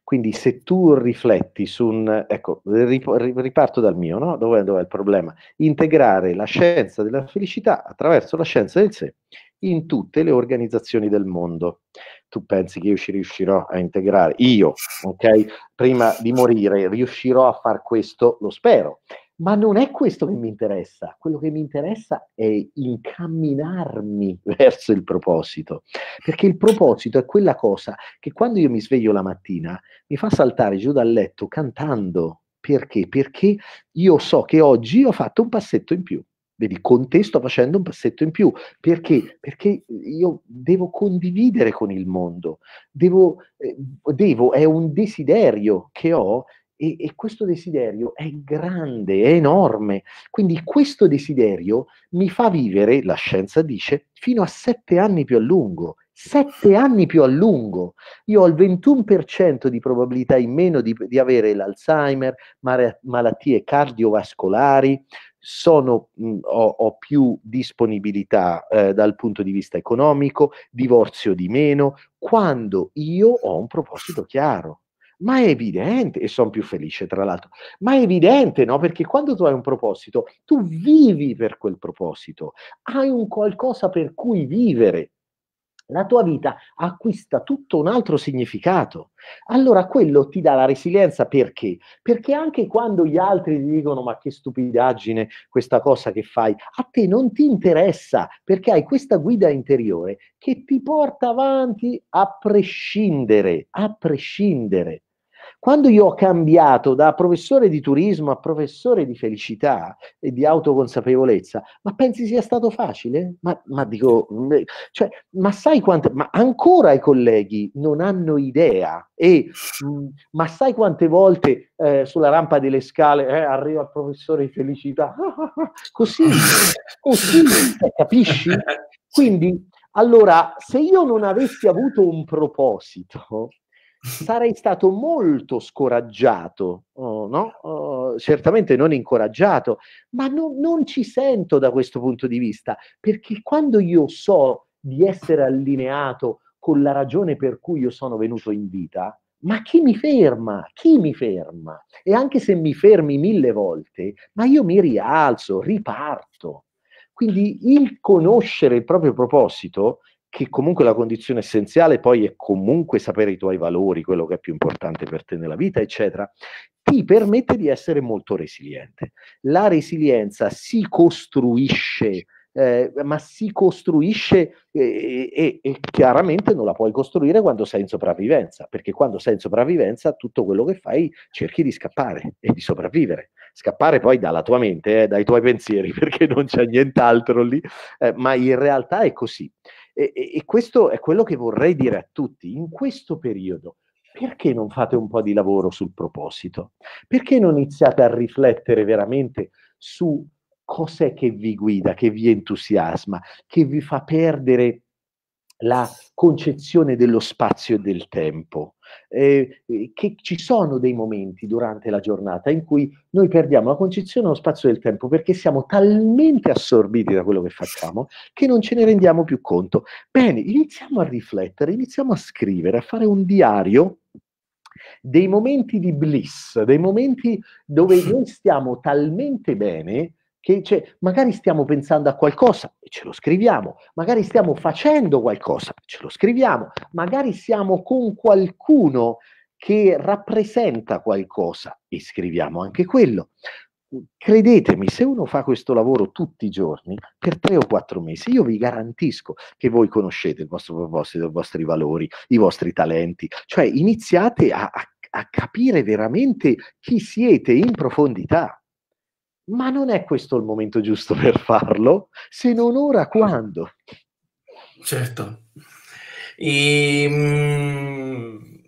Quindi se tu rifletti su un... Ecco, riparto dal mio, no? Dov'è, dov'è il problema? Integrare la scienza della felicità attraverso la scienza del sé in tutte le organizzazioni del mondo tu pensi che io ci riuscirò a integrare? Io, ok? Prima di morire riuscirò a far questo? Lo spero. Ma non è questo che mi interessa, quello che mi interessa è incamminarmi verso il proposito, perché il proposito è quella cosa che quando io mi sveglio la mattina mi fa saltare giù dal letto cantando. Perché? Perché io so che oggi ho fatto un passetto in più Vedi, con te sto facendo un passetto in più. Perché? Perché io devo condividere con il mondo, devo, eh, devo è un desiderio che ho e, e, questo desiderio è grande, è enorme. Quindi questo desiderio mi fa vivere, la scienza dice, fino a sette anni più a lungo. Sette anni più a lungo. Io ho il 21% di probabilità in meno di, di avere l'Alzheimer, malattie cardiovascolari, sono mh, ho, ho, più disponibilità eh, dal punto di vista economico, divorzio di meno, quando io ho un proposito chiaro. Ma è evidente, e sono più felice tra l'altro, ma è evidente, no? Perché quando tu hai un proposito, tu vivi per quel proposito, hai un qualcosa per cui vivere la tua vita acquista tutto un altro significato. Allora quello ti dà la resilienza perché? Perché anche quando gli altri ti dicono ma che stupidaggine questa cosa che fai, a te non ti interessa perché hai questa guida interiore che ti porta avanti a prescindere, a prescindere. Quando io ho cambiato da professore di turismo a professore di felicità e di autoconsapevolezza, ma pensi sia stato facile? Ma, ma dico, mm, eh, cioè, ma sai quante, ma ancora i colleghi non hanno idea e mm, ma sai quante volte eh, sulla rampa delle scale eh, arriva il professore di felicità? così, così, eh, capisci? Quindi allora, se io non avessi avuto un proposito, sarei stato molto scoraggiato, oh, no? oh, certamente non incoraggiato, ma no, non ci sento da questo punto di vista, perché quando io so di essere allineato con la ragione per cui io sono venuto in vita, ma chi mi ferma? Chi mi ferma? E anche se mi fermi mille volte, ma io mi rialzo, riparto. Quindi il conoscere il proprio proposito che comunque la condizione essenziale poi è comunque sapere i tuoi valori, quello che è più importante per te nella vita, eccetera, ti permette di essere molto resiliente. La resilienza si costruisce, eh, ma si costruisce eh, e, e, e chiaramente non la puoi costruire quando sei in sopravvivenza, perché quando sei in sopravvivenza tutto quello che fai cerchi di scappare e di sopravvivere scappare poi dalla tua mente, eh, dai tuoi pensieri, perché non c'è nient'altro lì, eh, ma in realtà è così. E, e questo è quello che vorrei dire a tutti. In questo periodo, perché non fate un po' di lavoro sul proposito? Perché non iniziate a riflettere veramente su cos'è che vi guida, che vi entusiasma, che vi fa perdere la concezione dello spazio e del tempo, eh, eh, che ci sono dei momenti durante la giornata in cui noi perdiamo la concezione dello spazio e del tempo perché siamo talmente assorbiti da quello che facciamo che non ce ne rendiamo più conto. Bene, iniziamo a riflettere, iniziamo a scrivere, a fare un diario dei momenti di bliss, dei momenti dove noi stiamo talmente bene che, cioè, magari stiamo pensando a qualcosa e ce lo scriviamo, magari stiamo facendo qualcosa e ce lo scriviamo, magari siamo con qualcuno che rappresenta qualcosa e scriviamo anche quello. Credetemi, se uno fa questo lavoro tutti i giorni, per tre o quattro mesi, io vi garantisco che voi conoscete il vostro proposito, i vostri valori, i vostri talenti, cioè iniziate a, a, a capire veramente chi siete in profondità ma non è questo il momento giusto per farlo, se non ora quando? Certo. E, ehm, mh,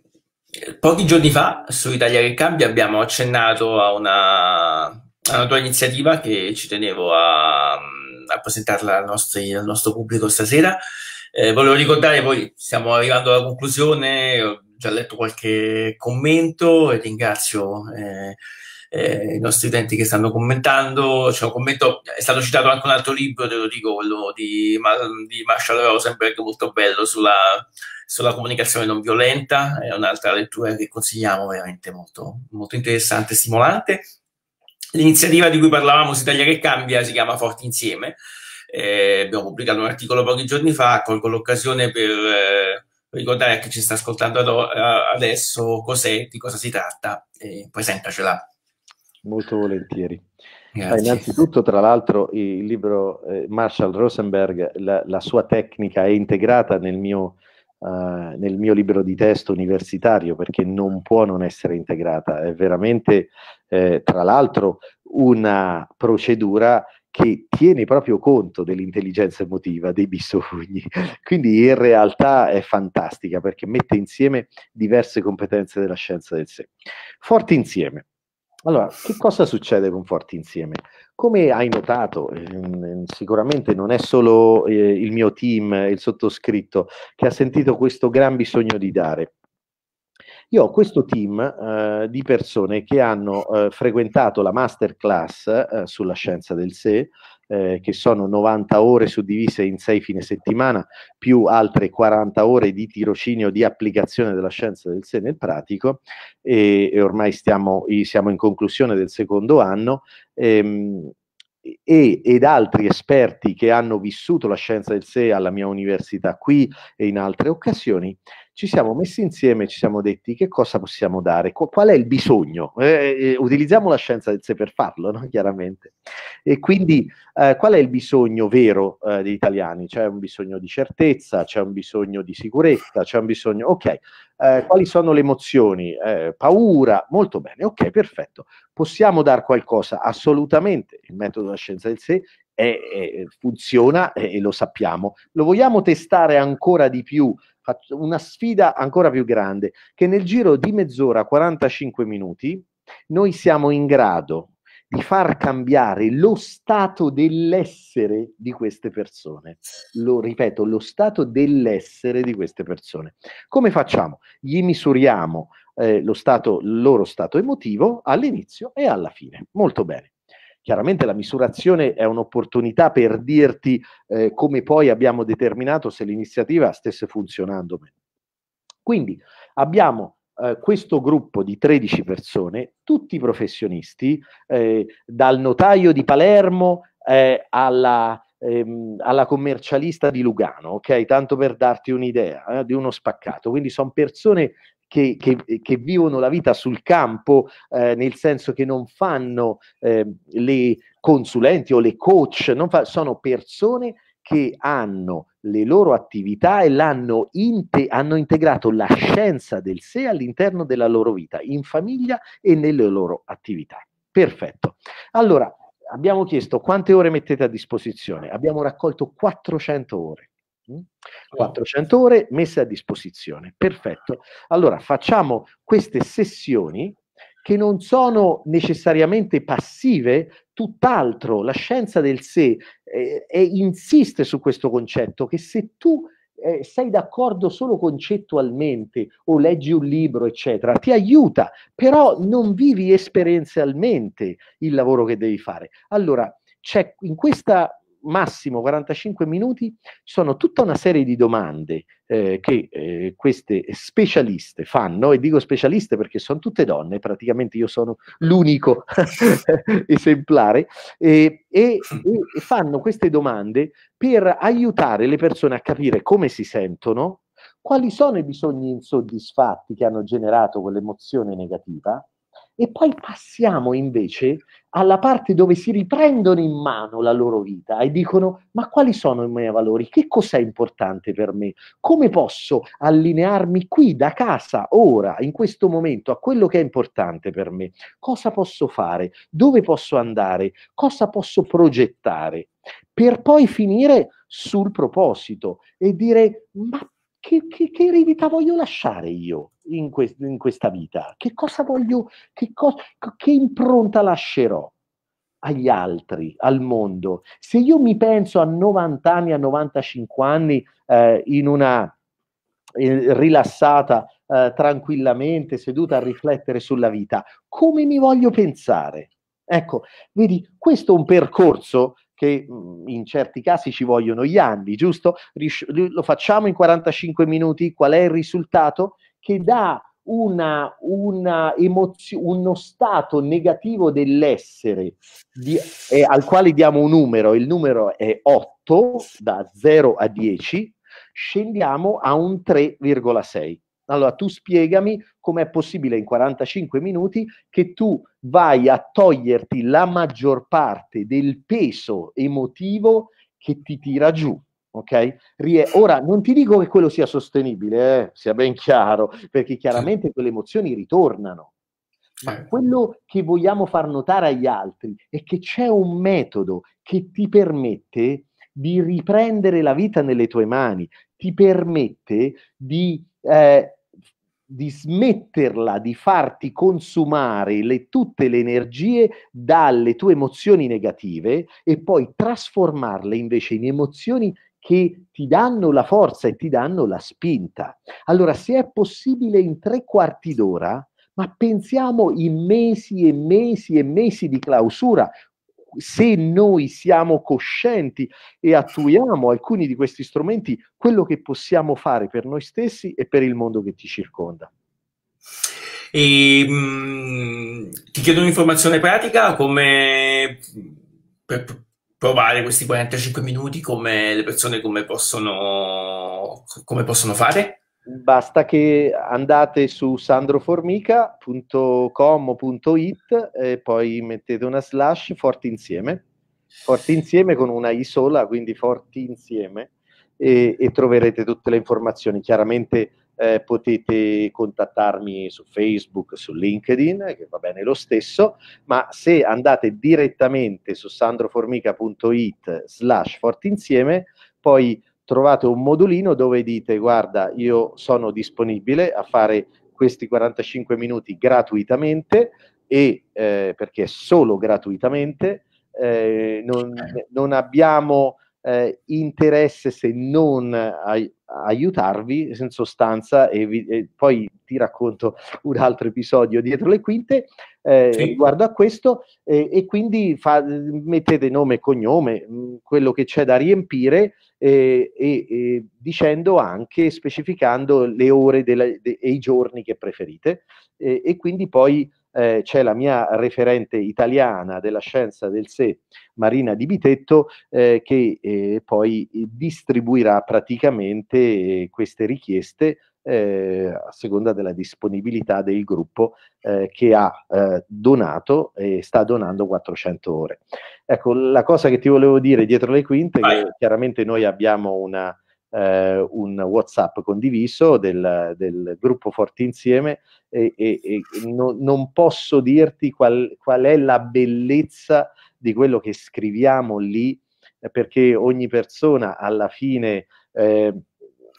pochi giorni fa su Italia che cambia abbiamo accennato a una, a una tua iniziativa che ci tenevo a, a presentarla al nostro, al nostro, pubblico stasera. Eh, volevo ricordare, poi stiamo arrivando alla conclusione, ho già letto qualche commento e ringrazio. Eh, eh, i nostri utenti che stanno commentando. C'è cioè, un commento, è stato citato anche un altro libro, te lo dico, quello di, di Marshall Rosenberg, molto bello sulla, sulla comunicazione non violenta. È un'altra lettura che consigliamo, veramente molto, molto interessante e stimolante. L'iniziativa di cui parlavamo, Si taglia che cambia, si chiama Forti Insieme. Eh, abbiamo pubblicato un articolo pochi giorni fa, colgo l'occasione per eh, ricordare a chi ci sta ascoltando adesso cos'è, di cosa si tratta, e poi molto volentieri. Ah, innanzitutto, tra l'altro, il libro eh, Marshall Rosenberg, la, la, sua tecnica è integrata nel mio, uh, nel mio, libro di testo universitario perché non può non essere integrata. È veramente, eh, tra l'altro, una procedura che tiene proprio conto dell'intelligenza emotiva, dei bisogni. Quindi in realtà è fantastica perché mette insieme diverse competenze della scienza del sé. Forti insieme. Allora, che cosa succede con Forti Insieme? Come hai notato, ehm, sicuramente non è solo eh, il mio team, il sottoscritto, che ha sentito questo gran bisogno di dare. Io ho questo team eh, di persone che hanno eh, frequentato la masterclass eh, sulla scienza del sé, eh, che sono 90 ore suddivise in 6 fine settimana, più altre 40 ore di tirocinio di applicazione della scienza del sé nel pratico, e, e ormai stiamo, siamo in conclusione del secondo anno. Ehm, e, ed altri esperti che hanno vissuto la scienza del sé alla mia università qui e in altre occasioni ci siamo messi insieme, e ci siamo detti che cosa possiamo dare, qual è il bisogno, eh, eh, eh, utilizziamo la scienza del sé per farlo, no? chiaramente. E quindi eh, qual è il bisogno vero eh, degli italiani? C'è un bisogno di certezza, c'è un bisogno di sicurezza, c'è un bisogno, ok, eh, quali sono le emozioni? paura, molto bene, ok, perfetto. Possiamo dar qualcosa? Assolutamente, il metodo della scienza del sé è, è, funziona e lo sappiamo. Lo vogliamo testare ancora di più una sfida ancora più grande, che nel giro di mezz'ora, 45 minuti, noi siamo in grado di far cambiare lo stato dell'essere di queste persone. Lo ripeto, lo stato dell'essere di queste persone. Come facciamo? Gli misuriamo eh, lo stato, il loro stato emotivo all'inizio e alla fine. Molto bene. Chiaramente la misurazione è un'opportunità per dirti eh, come poi abbiamo determinato se l'iniziativa stesse funzionando o Quindi abbiamo eh, questo gruppo di 13 persone, tutti professionisti, eh, dal notaio di Palermo eh, alla, ehm, alla commercialista di Lugano, ok? Tanto per darti un'idea eh, di uno spaccato. Quindi sono persone che, che, che vivono la vita sul campo, eh, nel senso che non fanno eh, le consulenti o le coach, non fa, sono persone che hanno le loro attività e l'hanno inte- hanno integrato la scienza del sé all'interno della loro vita, in famiglia e nelle loro attività. Perfetto. Allora, abbiamo chiesto quante ore mettete a disposizione, abbiamo raccolto 400 ore. 400 ore messe a disposizione. Perfetto. Allora facciamo queste sessioni che non sono necessariamente passive, tutt'altro, la scienza del sé eh, eh, insiste su questo concetto che se tu eh, sei d'accordo solo concettualmente o leggi un libro, eccetera, ti aiuta, però non vivi esperienzialmente il lavoro che devi fare. Allora, c'è in questa massimo 45 minuti, ci sono tutta una serie di domande eh, che eh, queste specialiste fanno, e dico specialiste perché sono tutte donne, praticamente io sono l'unico esemplare, e, e, e fanno queste domande per aiutare le persone a capire come si sentono, quali sono i bisogni insoddisfatti che hanno generato quell'emozione negativa, e poi passiamo invece alla parte dove si riprendono in mano la loro vita e dicono ma quali sono i miei valori? Che cos'è importante per me? Come posso allinearmi qui da casa, ora, in questo momento, a quello che è importante per me? Cosa posso fare? Dove posso andare? Cosa posso progettare? Per poi finire sul proposito e dire ma che, che, che, eredità voglio lasciare io in, que- in questa vita? Che cosa voglio, che, co- che impronta lascerò agli altri, al mondo? Se io mi penso a 90 anni, a 95 anni, eh, in una eh, rilassata, eh, tranquillamente, seduta a riflettere sulla vita, come mi voglio pensare? Ecco, vedi, questo è un percorso che mhmm, in certi casi ci vogliono gli anni, giusto? lo facciamo in 45 minuti, qual è il risultato? Che dà una, una emozio- uno stato negativo dell'essere di, eh, al quale diamo un numero, il numero è 8, da 0 a 10, scendiamo a un 3,6. Allora tu spiegami com'è possibile in 45 minuti che tu vai a toglierti la maggior parte del peso emotivo che ti tira giù. Ok? Ora non ti dico che quello sia sostenibile, eh, sia ben chiaro, perché chiaramente quelle emozioni ritornano. Ma quello che vogliamo far notare agli altri è che c'è un metodo che ti permette di riprendere la vita nelle tue mani, ti permette di eh, di smetterla di farti consumare le, tutte le energie dalle tue emozioni negative e poi trasformarle invece in emozioni che ti danno la forza e ti danno la spinta. Allora, se è possibile in tre quarti d'ora, ma pensiamo in mesi e mesi e mesi di clausura, se noi siamo coscienti e attuiamo alcuni di questi strumenti, quello che possiamo fare per noi stessi e per il mondo che ti circonda. E, mh, mm, ti chiedo un'informazione pratica come per provare questi 45 minuti, come le persone come possono, come possono fare? Basta che andate su sandroformica.com.it e poi mettete una slash forti insieme, forti insieme con una I sola, quindi forti insieme e, e troverete tutte le informazioni. Chiaramente eh, potete contattarmi su Facebook, su LinkedIn, che va bene lo stesso, ma se andate direttamente su sandroformica.it slash forti insieme, poi trovate un modulino dove dite guarda io sono disponibile a fare questi 45 minuti gratuitamente e eh, perché solo gratuitamente eh, non, non, abbiamo eh, interesse se non ai, aiutarvi in sostanza e, vi, e poi ti racconto un altro episodio dietro le quinte eh, sì. riguardo a questo eh, e quindi fa, mettete nome e cognome, mh, mm, quello che c'è da riempire eh, e, dicendo anche, specificando le ore della, de, e i giorni che preferite e quindi poi eh, c'è la mia referente italiana della scienza del sé, Marina Di Bitetto, eh, che eh, poi distribuirà praticamente queste richieste eh, a seconda della disponibilità del gruppo eh, che ha eh, donato e sta donando 400 ore. Ecco, la cosa che ti volevo dire dietro le quinte che chiaramente noi abbiamo una, eh, un WhatsApp condiviso del, del, gruppo Forti Insieme e, e, e no, non posso dirti qual, qual è la bellezza di quello che scriviamo lì eh, perché ogni persona alla fine... Eh,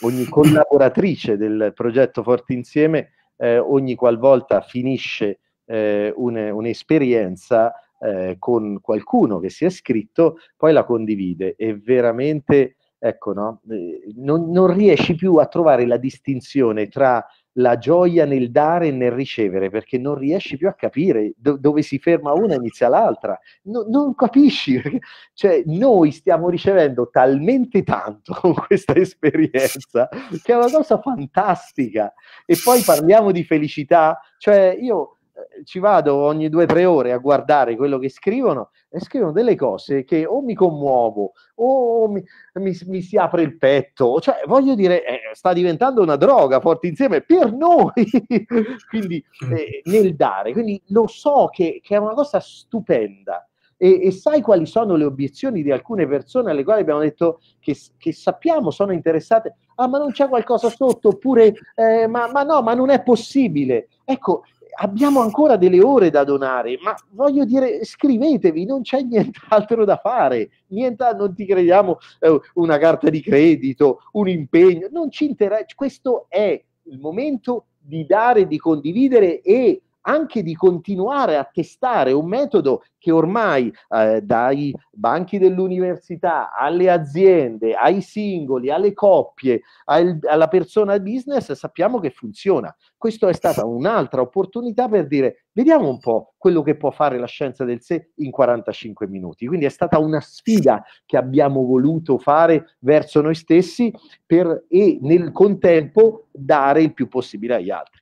ogni collaboratrice del progetto Forti Insieme, eh, ogni qualvolta finisce eh, un, un'esperienza eh, con qualcuno che si è iscritto, poi la condivide e veramente ecco, no? Eh, non, non riesci più a trovare la distinzione tra la gioia nel dare e nel ricevere, perché non riesci più a capire do- dove si ferma una e inizia l'altra. No, non capisci, perché, cioè noi stiamo ricevendo talmente tanto con questa esperienza che è una cosa fantastica. E poi parliamo di felicità, cioè io eh, ci vado ogni due o tre ore a guardare quello che scrivono e scrivono delle cose che o mi commuovo o mi, mi, mi si apre il petto, cioè voglio dire, eh, sta diventando una droga forte insieme per noi, quindi mm. eh, nel dare, quindi lo so che, che è una cosa stupenda. E, e, sai quali sono le obiezioni di alcune persone alle quali abbiamo detto che, che sappiamo sono interessate? Ah, ma non c'è qualcosa sotto, oppure eh, ma, ma no, ma non è possibile. Ecco, abbiamo ancora delle ore da donare, ma voglio dire, scrivetevi, non c'è nient'altro da fare, niente, non ti crediamo eh, una carta di credito, un impegno, non ci interessa, questo è il momento di dare, di condividere e anche di continuare a testare un metodo che ormai eh, dai banchi dell'università alle aziende, ai singoli, alle coppie, al, alla persona business sappiamo che funziona. Questa è stata un'altra opportunità per dire vediamo un po' quello che può fare la scienza del sé in 45 minuti. Quindi è stata una sfida che abbiamo voluto fare verso noi stessi per, e nel contempo dare il più possibile agli altri.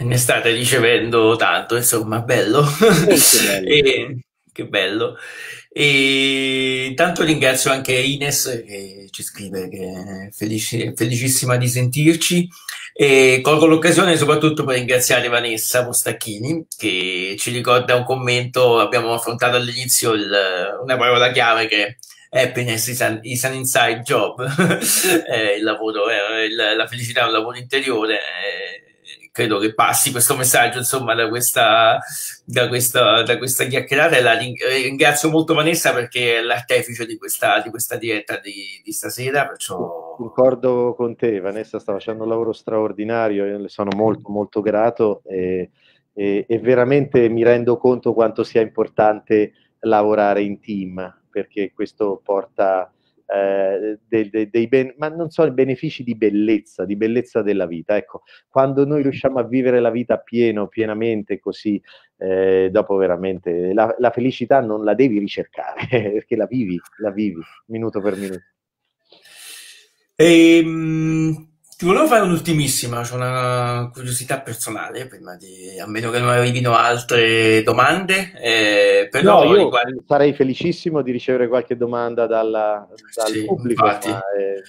Ne state ricevendo tanto, insomma, bello. Eh, bello. e, che bello. E intanto ringrazio anche Ines che ci scrive che è felici, felicissima di sentirci e colgo l'occasione soprattutto per ringraziare Vanessa Mostacchini che ci ricorda un commento, abbiamo affrontato all'inizio una parola chiave che è happiness is an, is an inside job, eh, il lavoro, eh, la felicità è un lavoro interiore, è, credo che passi questo messaggio insomma da questa, da questa, da questa chiacchierata e la eh, ringrazio molto Vanessa perché è l'artefice di questa, di questa diretta di, di stasera perciò... concordo con te Vanessa sta facendo un lavoro straordinario io le sono molto molto grato e, e, e veramente mi rendo conto quanto sia importante lavorare in team perché questo porta eh, dei, dei, dei ben, ma non so, benefici di bellezza, di bellezza della vita. Ecco, quando noi riusciamo a vivere la vita pieno, pienamente così, eh, dopo veramente la, la, felicità non la devi ricercare, perché la vivi, la vivi minuto per minuto. Ehm, ti volevo fare un'ultimissima, c'ho una curiosità personale, prima di, a meno che non arrivino altre domande, eh, però no, io riguardo... sarei felicissimo di ricevere qualche domanda dalla, dal sì, pubblico. Ma, eh...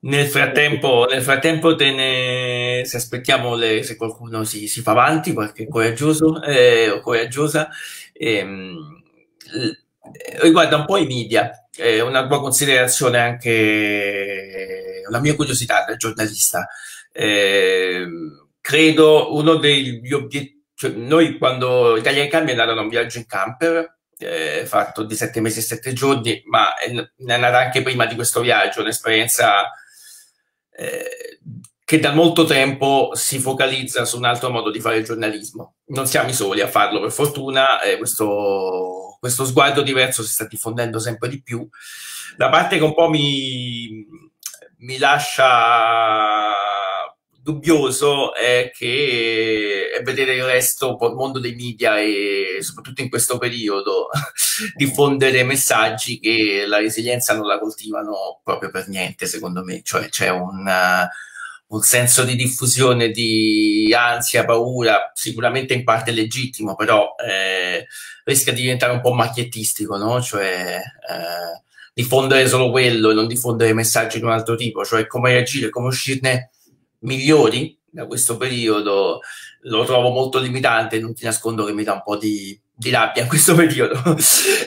nel, frattempo, nel frattempo te ne, se aspettiamo le, se qualcuno si, si, fa avanti, qualche coraggioso eh, o coraggiosa, ehm, riguarda eh, un po' i media, è una tua considerazione anche, una mia curiosità da giornalista. Eh, credo uno degli obiettivi, cioè, noi quando Italia in Cambio è andato a un viaggio in camper, eh, fatto di sette mesi e sette giorni, ma è, è nata anche prima di questo viaggio, un'esperienza eh, che da molto tempo si focalizza su un altro modo di fare il giornalismo. Non siamo i soli a farlo, per fortuna, eh, questo, questo, sguardo diverso si sta diffondendo sempre di più. La parte che un po' mi, mi lascia dubbioso è che è vedere il resto, il mondo dei media e soprattutto in questo periodo diffondere messaggi che la resilienza non la coltivano proprio per niente, secondo me. Cioè c'è un... Uh, un senso di diffusione di ansia, paura, sicuramente in parte legittimo, però eh, rischia di diventare un po' macchiettistico, no? Cioè eh, diffondere solo quello e non diffondere messaggi di un altro tipo, cioè come reagire, come uscirne migliori da questo periodo, lo trovo molto limitante, non ti nascondo che mi dà un po' di, di rabbia in questo periodo.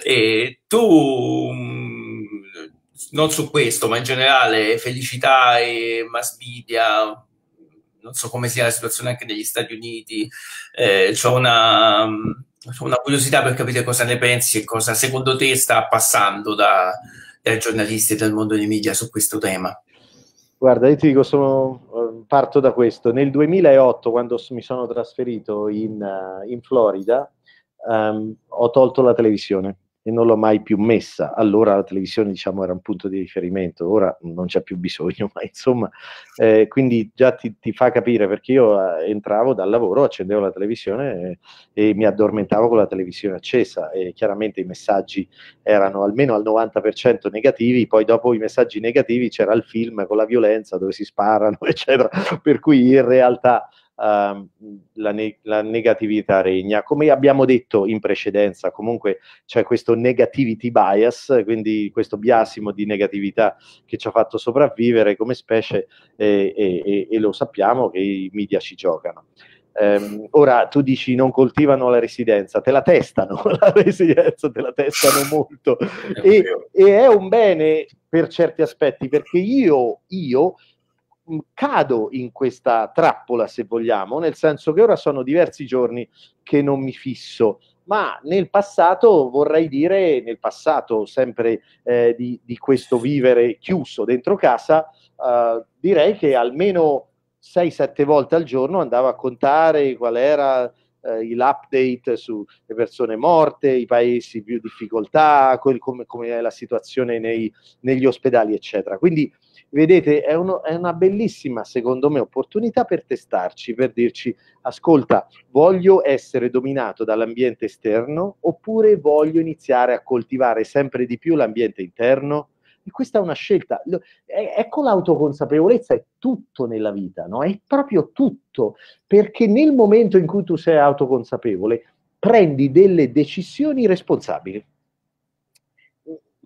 e tu mm, non su questo, ma in generale felicità e mass media, non so come sia la situazione anche negli Stati Uniti, eh, ho una, una, curiosità per capire cosa ne pensi e cosa secondo te sta passando da, dai giornalisti e dal mondo dei media su questo tema. Guarda, io ti dico, sono, eh, parto da questo. Nel 2008, quando mi sono trasferito in, eh, in Florida, um, ho tolto la televisione e non l'ho mai più messa. Allora la televisione diciamo, era un punto di riferimento, ora non c'è più bisogno, ma insomma, eh, quindi già ti, ti, fa capire perché io eh, entravo dal lavoro, accendevo la televisione e, eh, e, mi addormentavo con la televisione accesa e chiaramente i messaggi erano almeno al 90% negativi, poi dopo i messaggi negativi c'era il film con la violenza dove si sparano, eccetera, per cui in realtà Ehm, la, ne- la, negatività regna. Come abbiamo detto in precedenza, comunque c'è questo negativity bias, quindi questo biasimo di negatività che ci ha fatto sopravvivere come specie eh, eh, e lo sappiamo che i media ci giocano ehm, ora tu dici non coltivano la residenza, te la testano, la residenza te la testano molto e, e, è un bene per certi aspetti perché io, io Mm, cado in questa trappola, se vogliamo, nel senso che ora sono diversi giorni che non mi fisso, ma nel passato vorrei dire, nel passato sempre eh, di, di, questo vivere chiuso dentro casa, eh, direi che almeno 6-7 volte al giorno andavo a contare qual era eh, l'update sulle persone morte, i paesi più difficoltà, quel, come, come, è la situazione nei, negli ospedali, eccetera. Quindi Vedete, è, uno, è una bellissima, secondo me, opportunità per testarci, per dirci, ascolta, voglio essere dominato dall'ambiente esterno oppure voglio iniziare a coltivare sempre di più l'ambiente interno? E questa è una scelta. Ecco l'autoconsapevolezza, è tutto nella vita, no? È proprio tutto, perché nel momento in cui tu sei autoconsapevole, prendi delle decisioni responsabili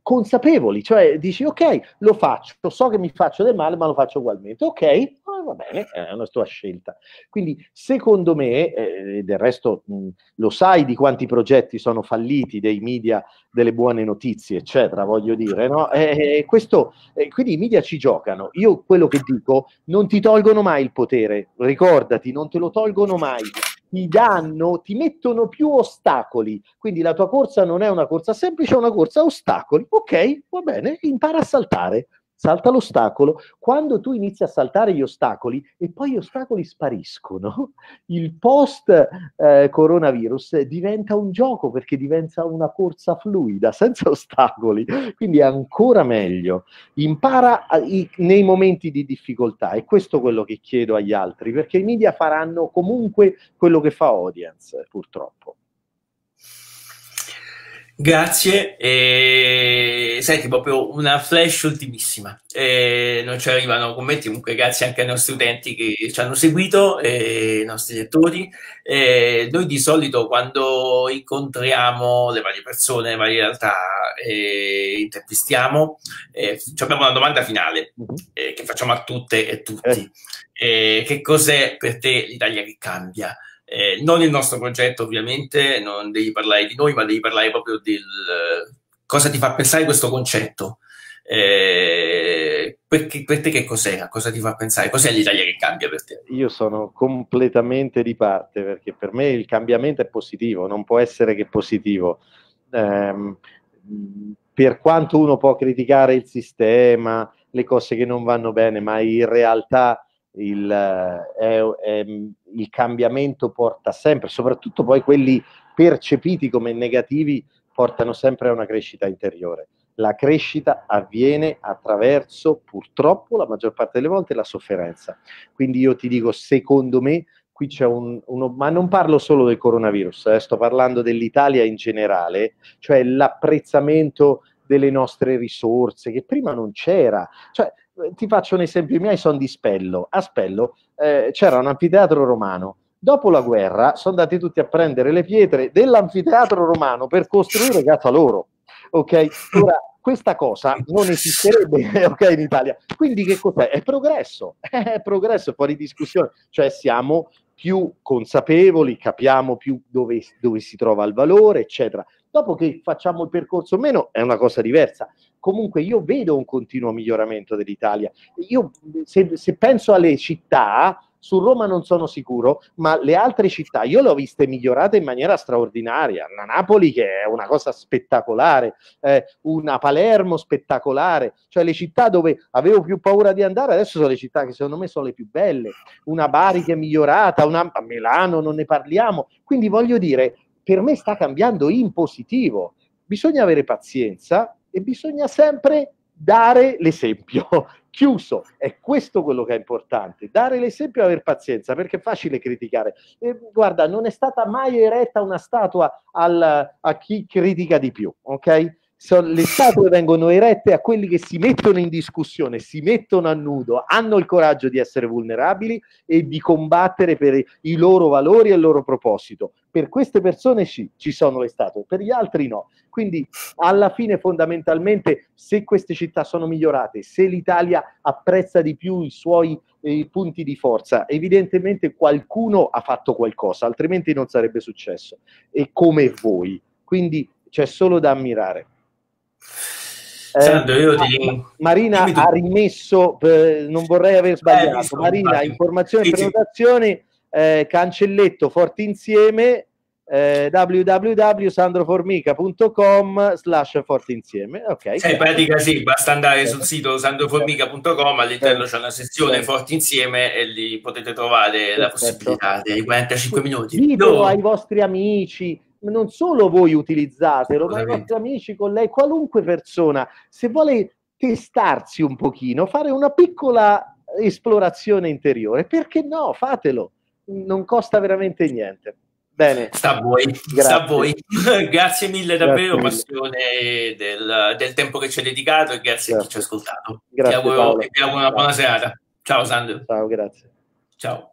consapevoli, cioè dici ok, lo faccio, so che mi faccio del male, ma lo faccio ugualmente, ok, ah, va bene, è una tua scelta. Quindi secondo me, eh, del resto mh, lo sai di quanti progetti sono falliti dei media, delle buone notizie, eccetera, voglio dire, no? Eh, eh questo, eh, quindi i media ci giocano, io quello che dico, non ti tolgono mai il potere, ricordati, non te lo tolgono mai ti danno, ti mettono più ostacoli. Quindi la tua corsa non è una corsa semplice, è una corsa a ostacoli. Ok, va bene, impara a saltare salta l'ostacolo, quando tu inizi a saltare gli ostacoli e poi gli ostacoli spariscono, il post eh, coronavirus diventa un gioco perché diventa una corsa fluida, senza ostacoli, quindi è ancora meglio. Impara a, eh, i, nei momenti di difficoltà è questo quello che chiedo agli altri, perché i media faranno comunque quello che fa audience, purtroppo. Grazie, e senti proprio una flash ultimissima, e non ci arrivano commenti, comunque grazie anche ai nostri utenti che ci hanno seguito, e ai nostri lettori. E noi di solito quando incontriamo le varie persone, le varie realtà, e intervistiamo, e abbiamo una domanda finale eh, che facciamo a tutte e tutti. Eh. che cos'è per te l'Italia che cambia? Eh, non il nostro progetto, ovviamente, non devi parlare di noi, ma devi parlare proprio del eh, cosa ti fa pensare questo concetto. Eh, perché, per te che cos'è? Cosa ti fa pensare? Cos'è l'Italia che cambia per te? Io sono completamente di parte perché per me il cambiamento è positivo, non può essere che positivo. Eh, per quanto uno può criticare il sistema, le cose che non vanno bene, ma in realtà il, eh, è, è, il cambiamento porta sempre, soprattutto poi quelli percepiti come negativi portano sempre a una crescita interiore. La crescita avviene attraverso, purtroppo, la maggior parte delle volte, la sofferenza. Quindi io ti dico, secondo me, qui c'è un, uno, ma non parlo solo del coronavirus, eh, sto parlando dell'Italia in generale, cioè l'apprezzamento delle nostre risorse, che prima non c'era. Cioè, ti faccio un esempio, i miei sono di Spello. A Spello eh, c'era un anfiteatro romano. Dopo la guerra sono andati tutti a prendere le pietre dell'anfiteatro romano per costruire casa loro. Ok? Ora, questa cosa non esisterebbe okay, in Italia. Quindi che cos'è? È progresso, è progresso, fuori discussione. Cioè siamo più consapevoli, capiamo più dove, dove si trova il valore, eccetera. Dopo che facciamo il percorso o meno è una cosa diversa. Comunque io vedo un continuo miglioramento dell'Italia. Io se, se penso alle città, su Roma non sono sicuro, ma le altre città io le ho viste migliorate in maniera straordinaria. La Napoli che è una cosa spettacolare, eh, una Palermo spettacolare, cioè le città dove avevo più paura di andare adesso sono le città che secondo me sono le più belle. Una Bari che è migliorata, una a Milano non ne parliamo. Quindi voglio dire, per me sta cambiando in positivo. Bisogna avere pazienza e bisogna sempre dare l'esempio. Chiuso, è questo quello che è importante, dare l'esempio e aver pazienza, perché è facile criticare. E, guarda, non è stata mai eretta una statua al, a chi critica di più, ok? So, le statue vengono erette a quelli che si mettono in discussione, si mettono a nudo, hanno il coraggio di essere vulnerabili e di combattere per i loro valori e il loro proposito. Per queste persone sì, ci sono le statue, per gli altri no. Quindi alla fine fondamentalmente se queste città sono migliorate, se l'Italia apprezza di più i suoi eh, punti di forza, evidentemente qualcuno ha fatto qualcosa, altrimenti non sarebbe successo. E come voi. Quindi c'è solo da ammirare. Eh, Sandro, io ti... Dico. Marina Dimmi ha rimesso, eh, non vorrei aver eh, sbagliato, eh, Marina, vai. informazioni e prenotazioni, eh, cancelletto forti insieme, eh, www.sandroformica.com slash forti insieme. Ok. Sì, in pratica sì, basta andare sul sito sandroformica.com, all'interno eh. c'è una sezione forti insieme e lì potete trovare Perfetto. la possibilità dei 45 minuti. Video no. ai vostri amici, non solo voi utilizzatelo, ma i vostri amici, con lei, qualunque persona, se vuole testarsi un pochino, fare una piccola esplorazione interiore, perché no, fatelo, non costa veramente niente. Bene. Sta a voi, grazie. Sta a voi. grazie mille davvero, grazie mille. passione del, del, tempo che ci hai dedicato e grazie, grazie. a chi ci ha ascoltato. Grazie, ti auguro, ti auguro una buona serata. Ciao Sandro. Ciao, grazie. Ciao.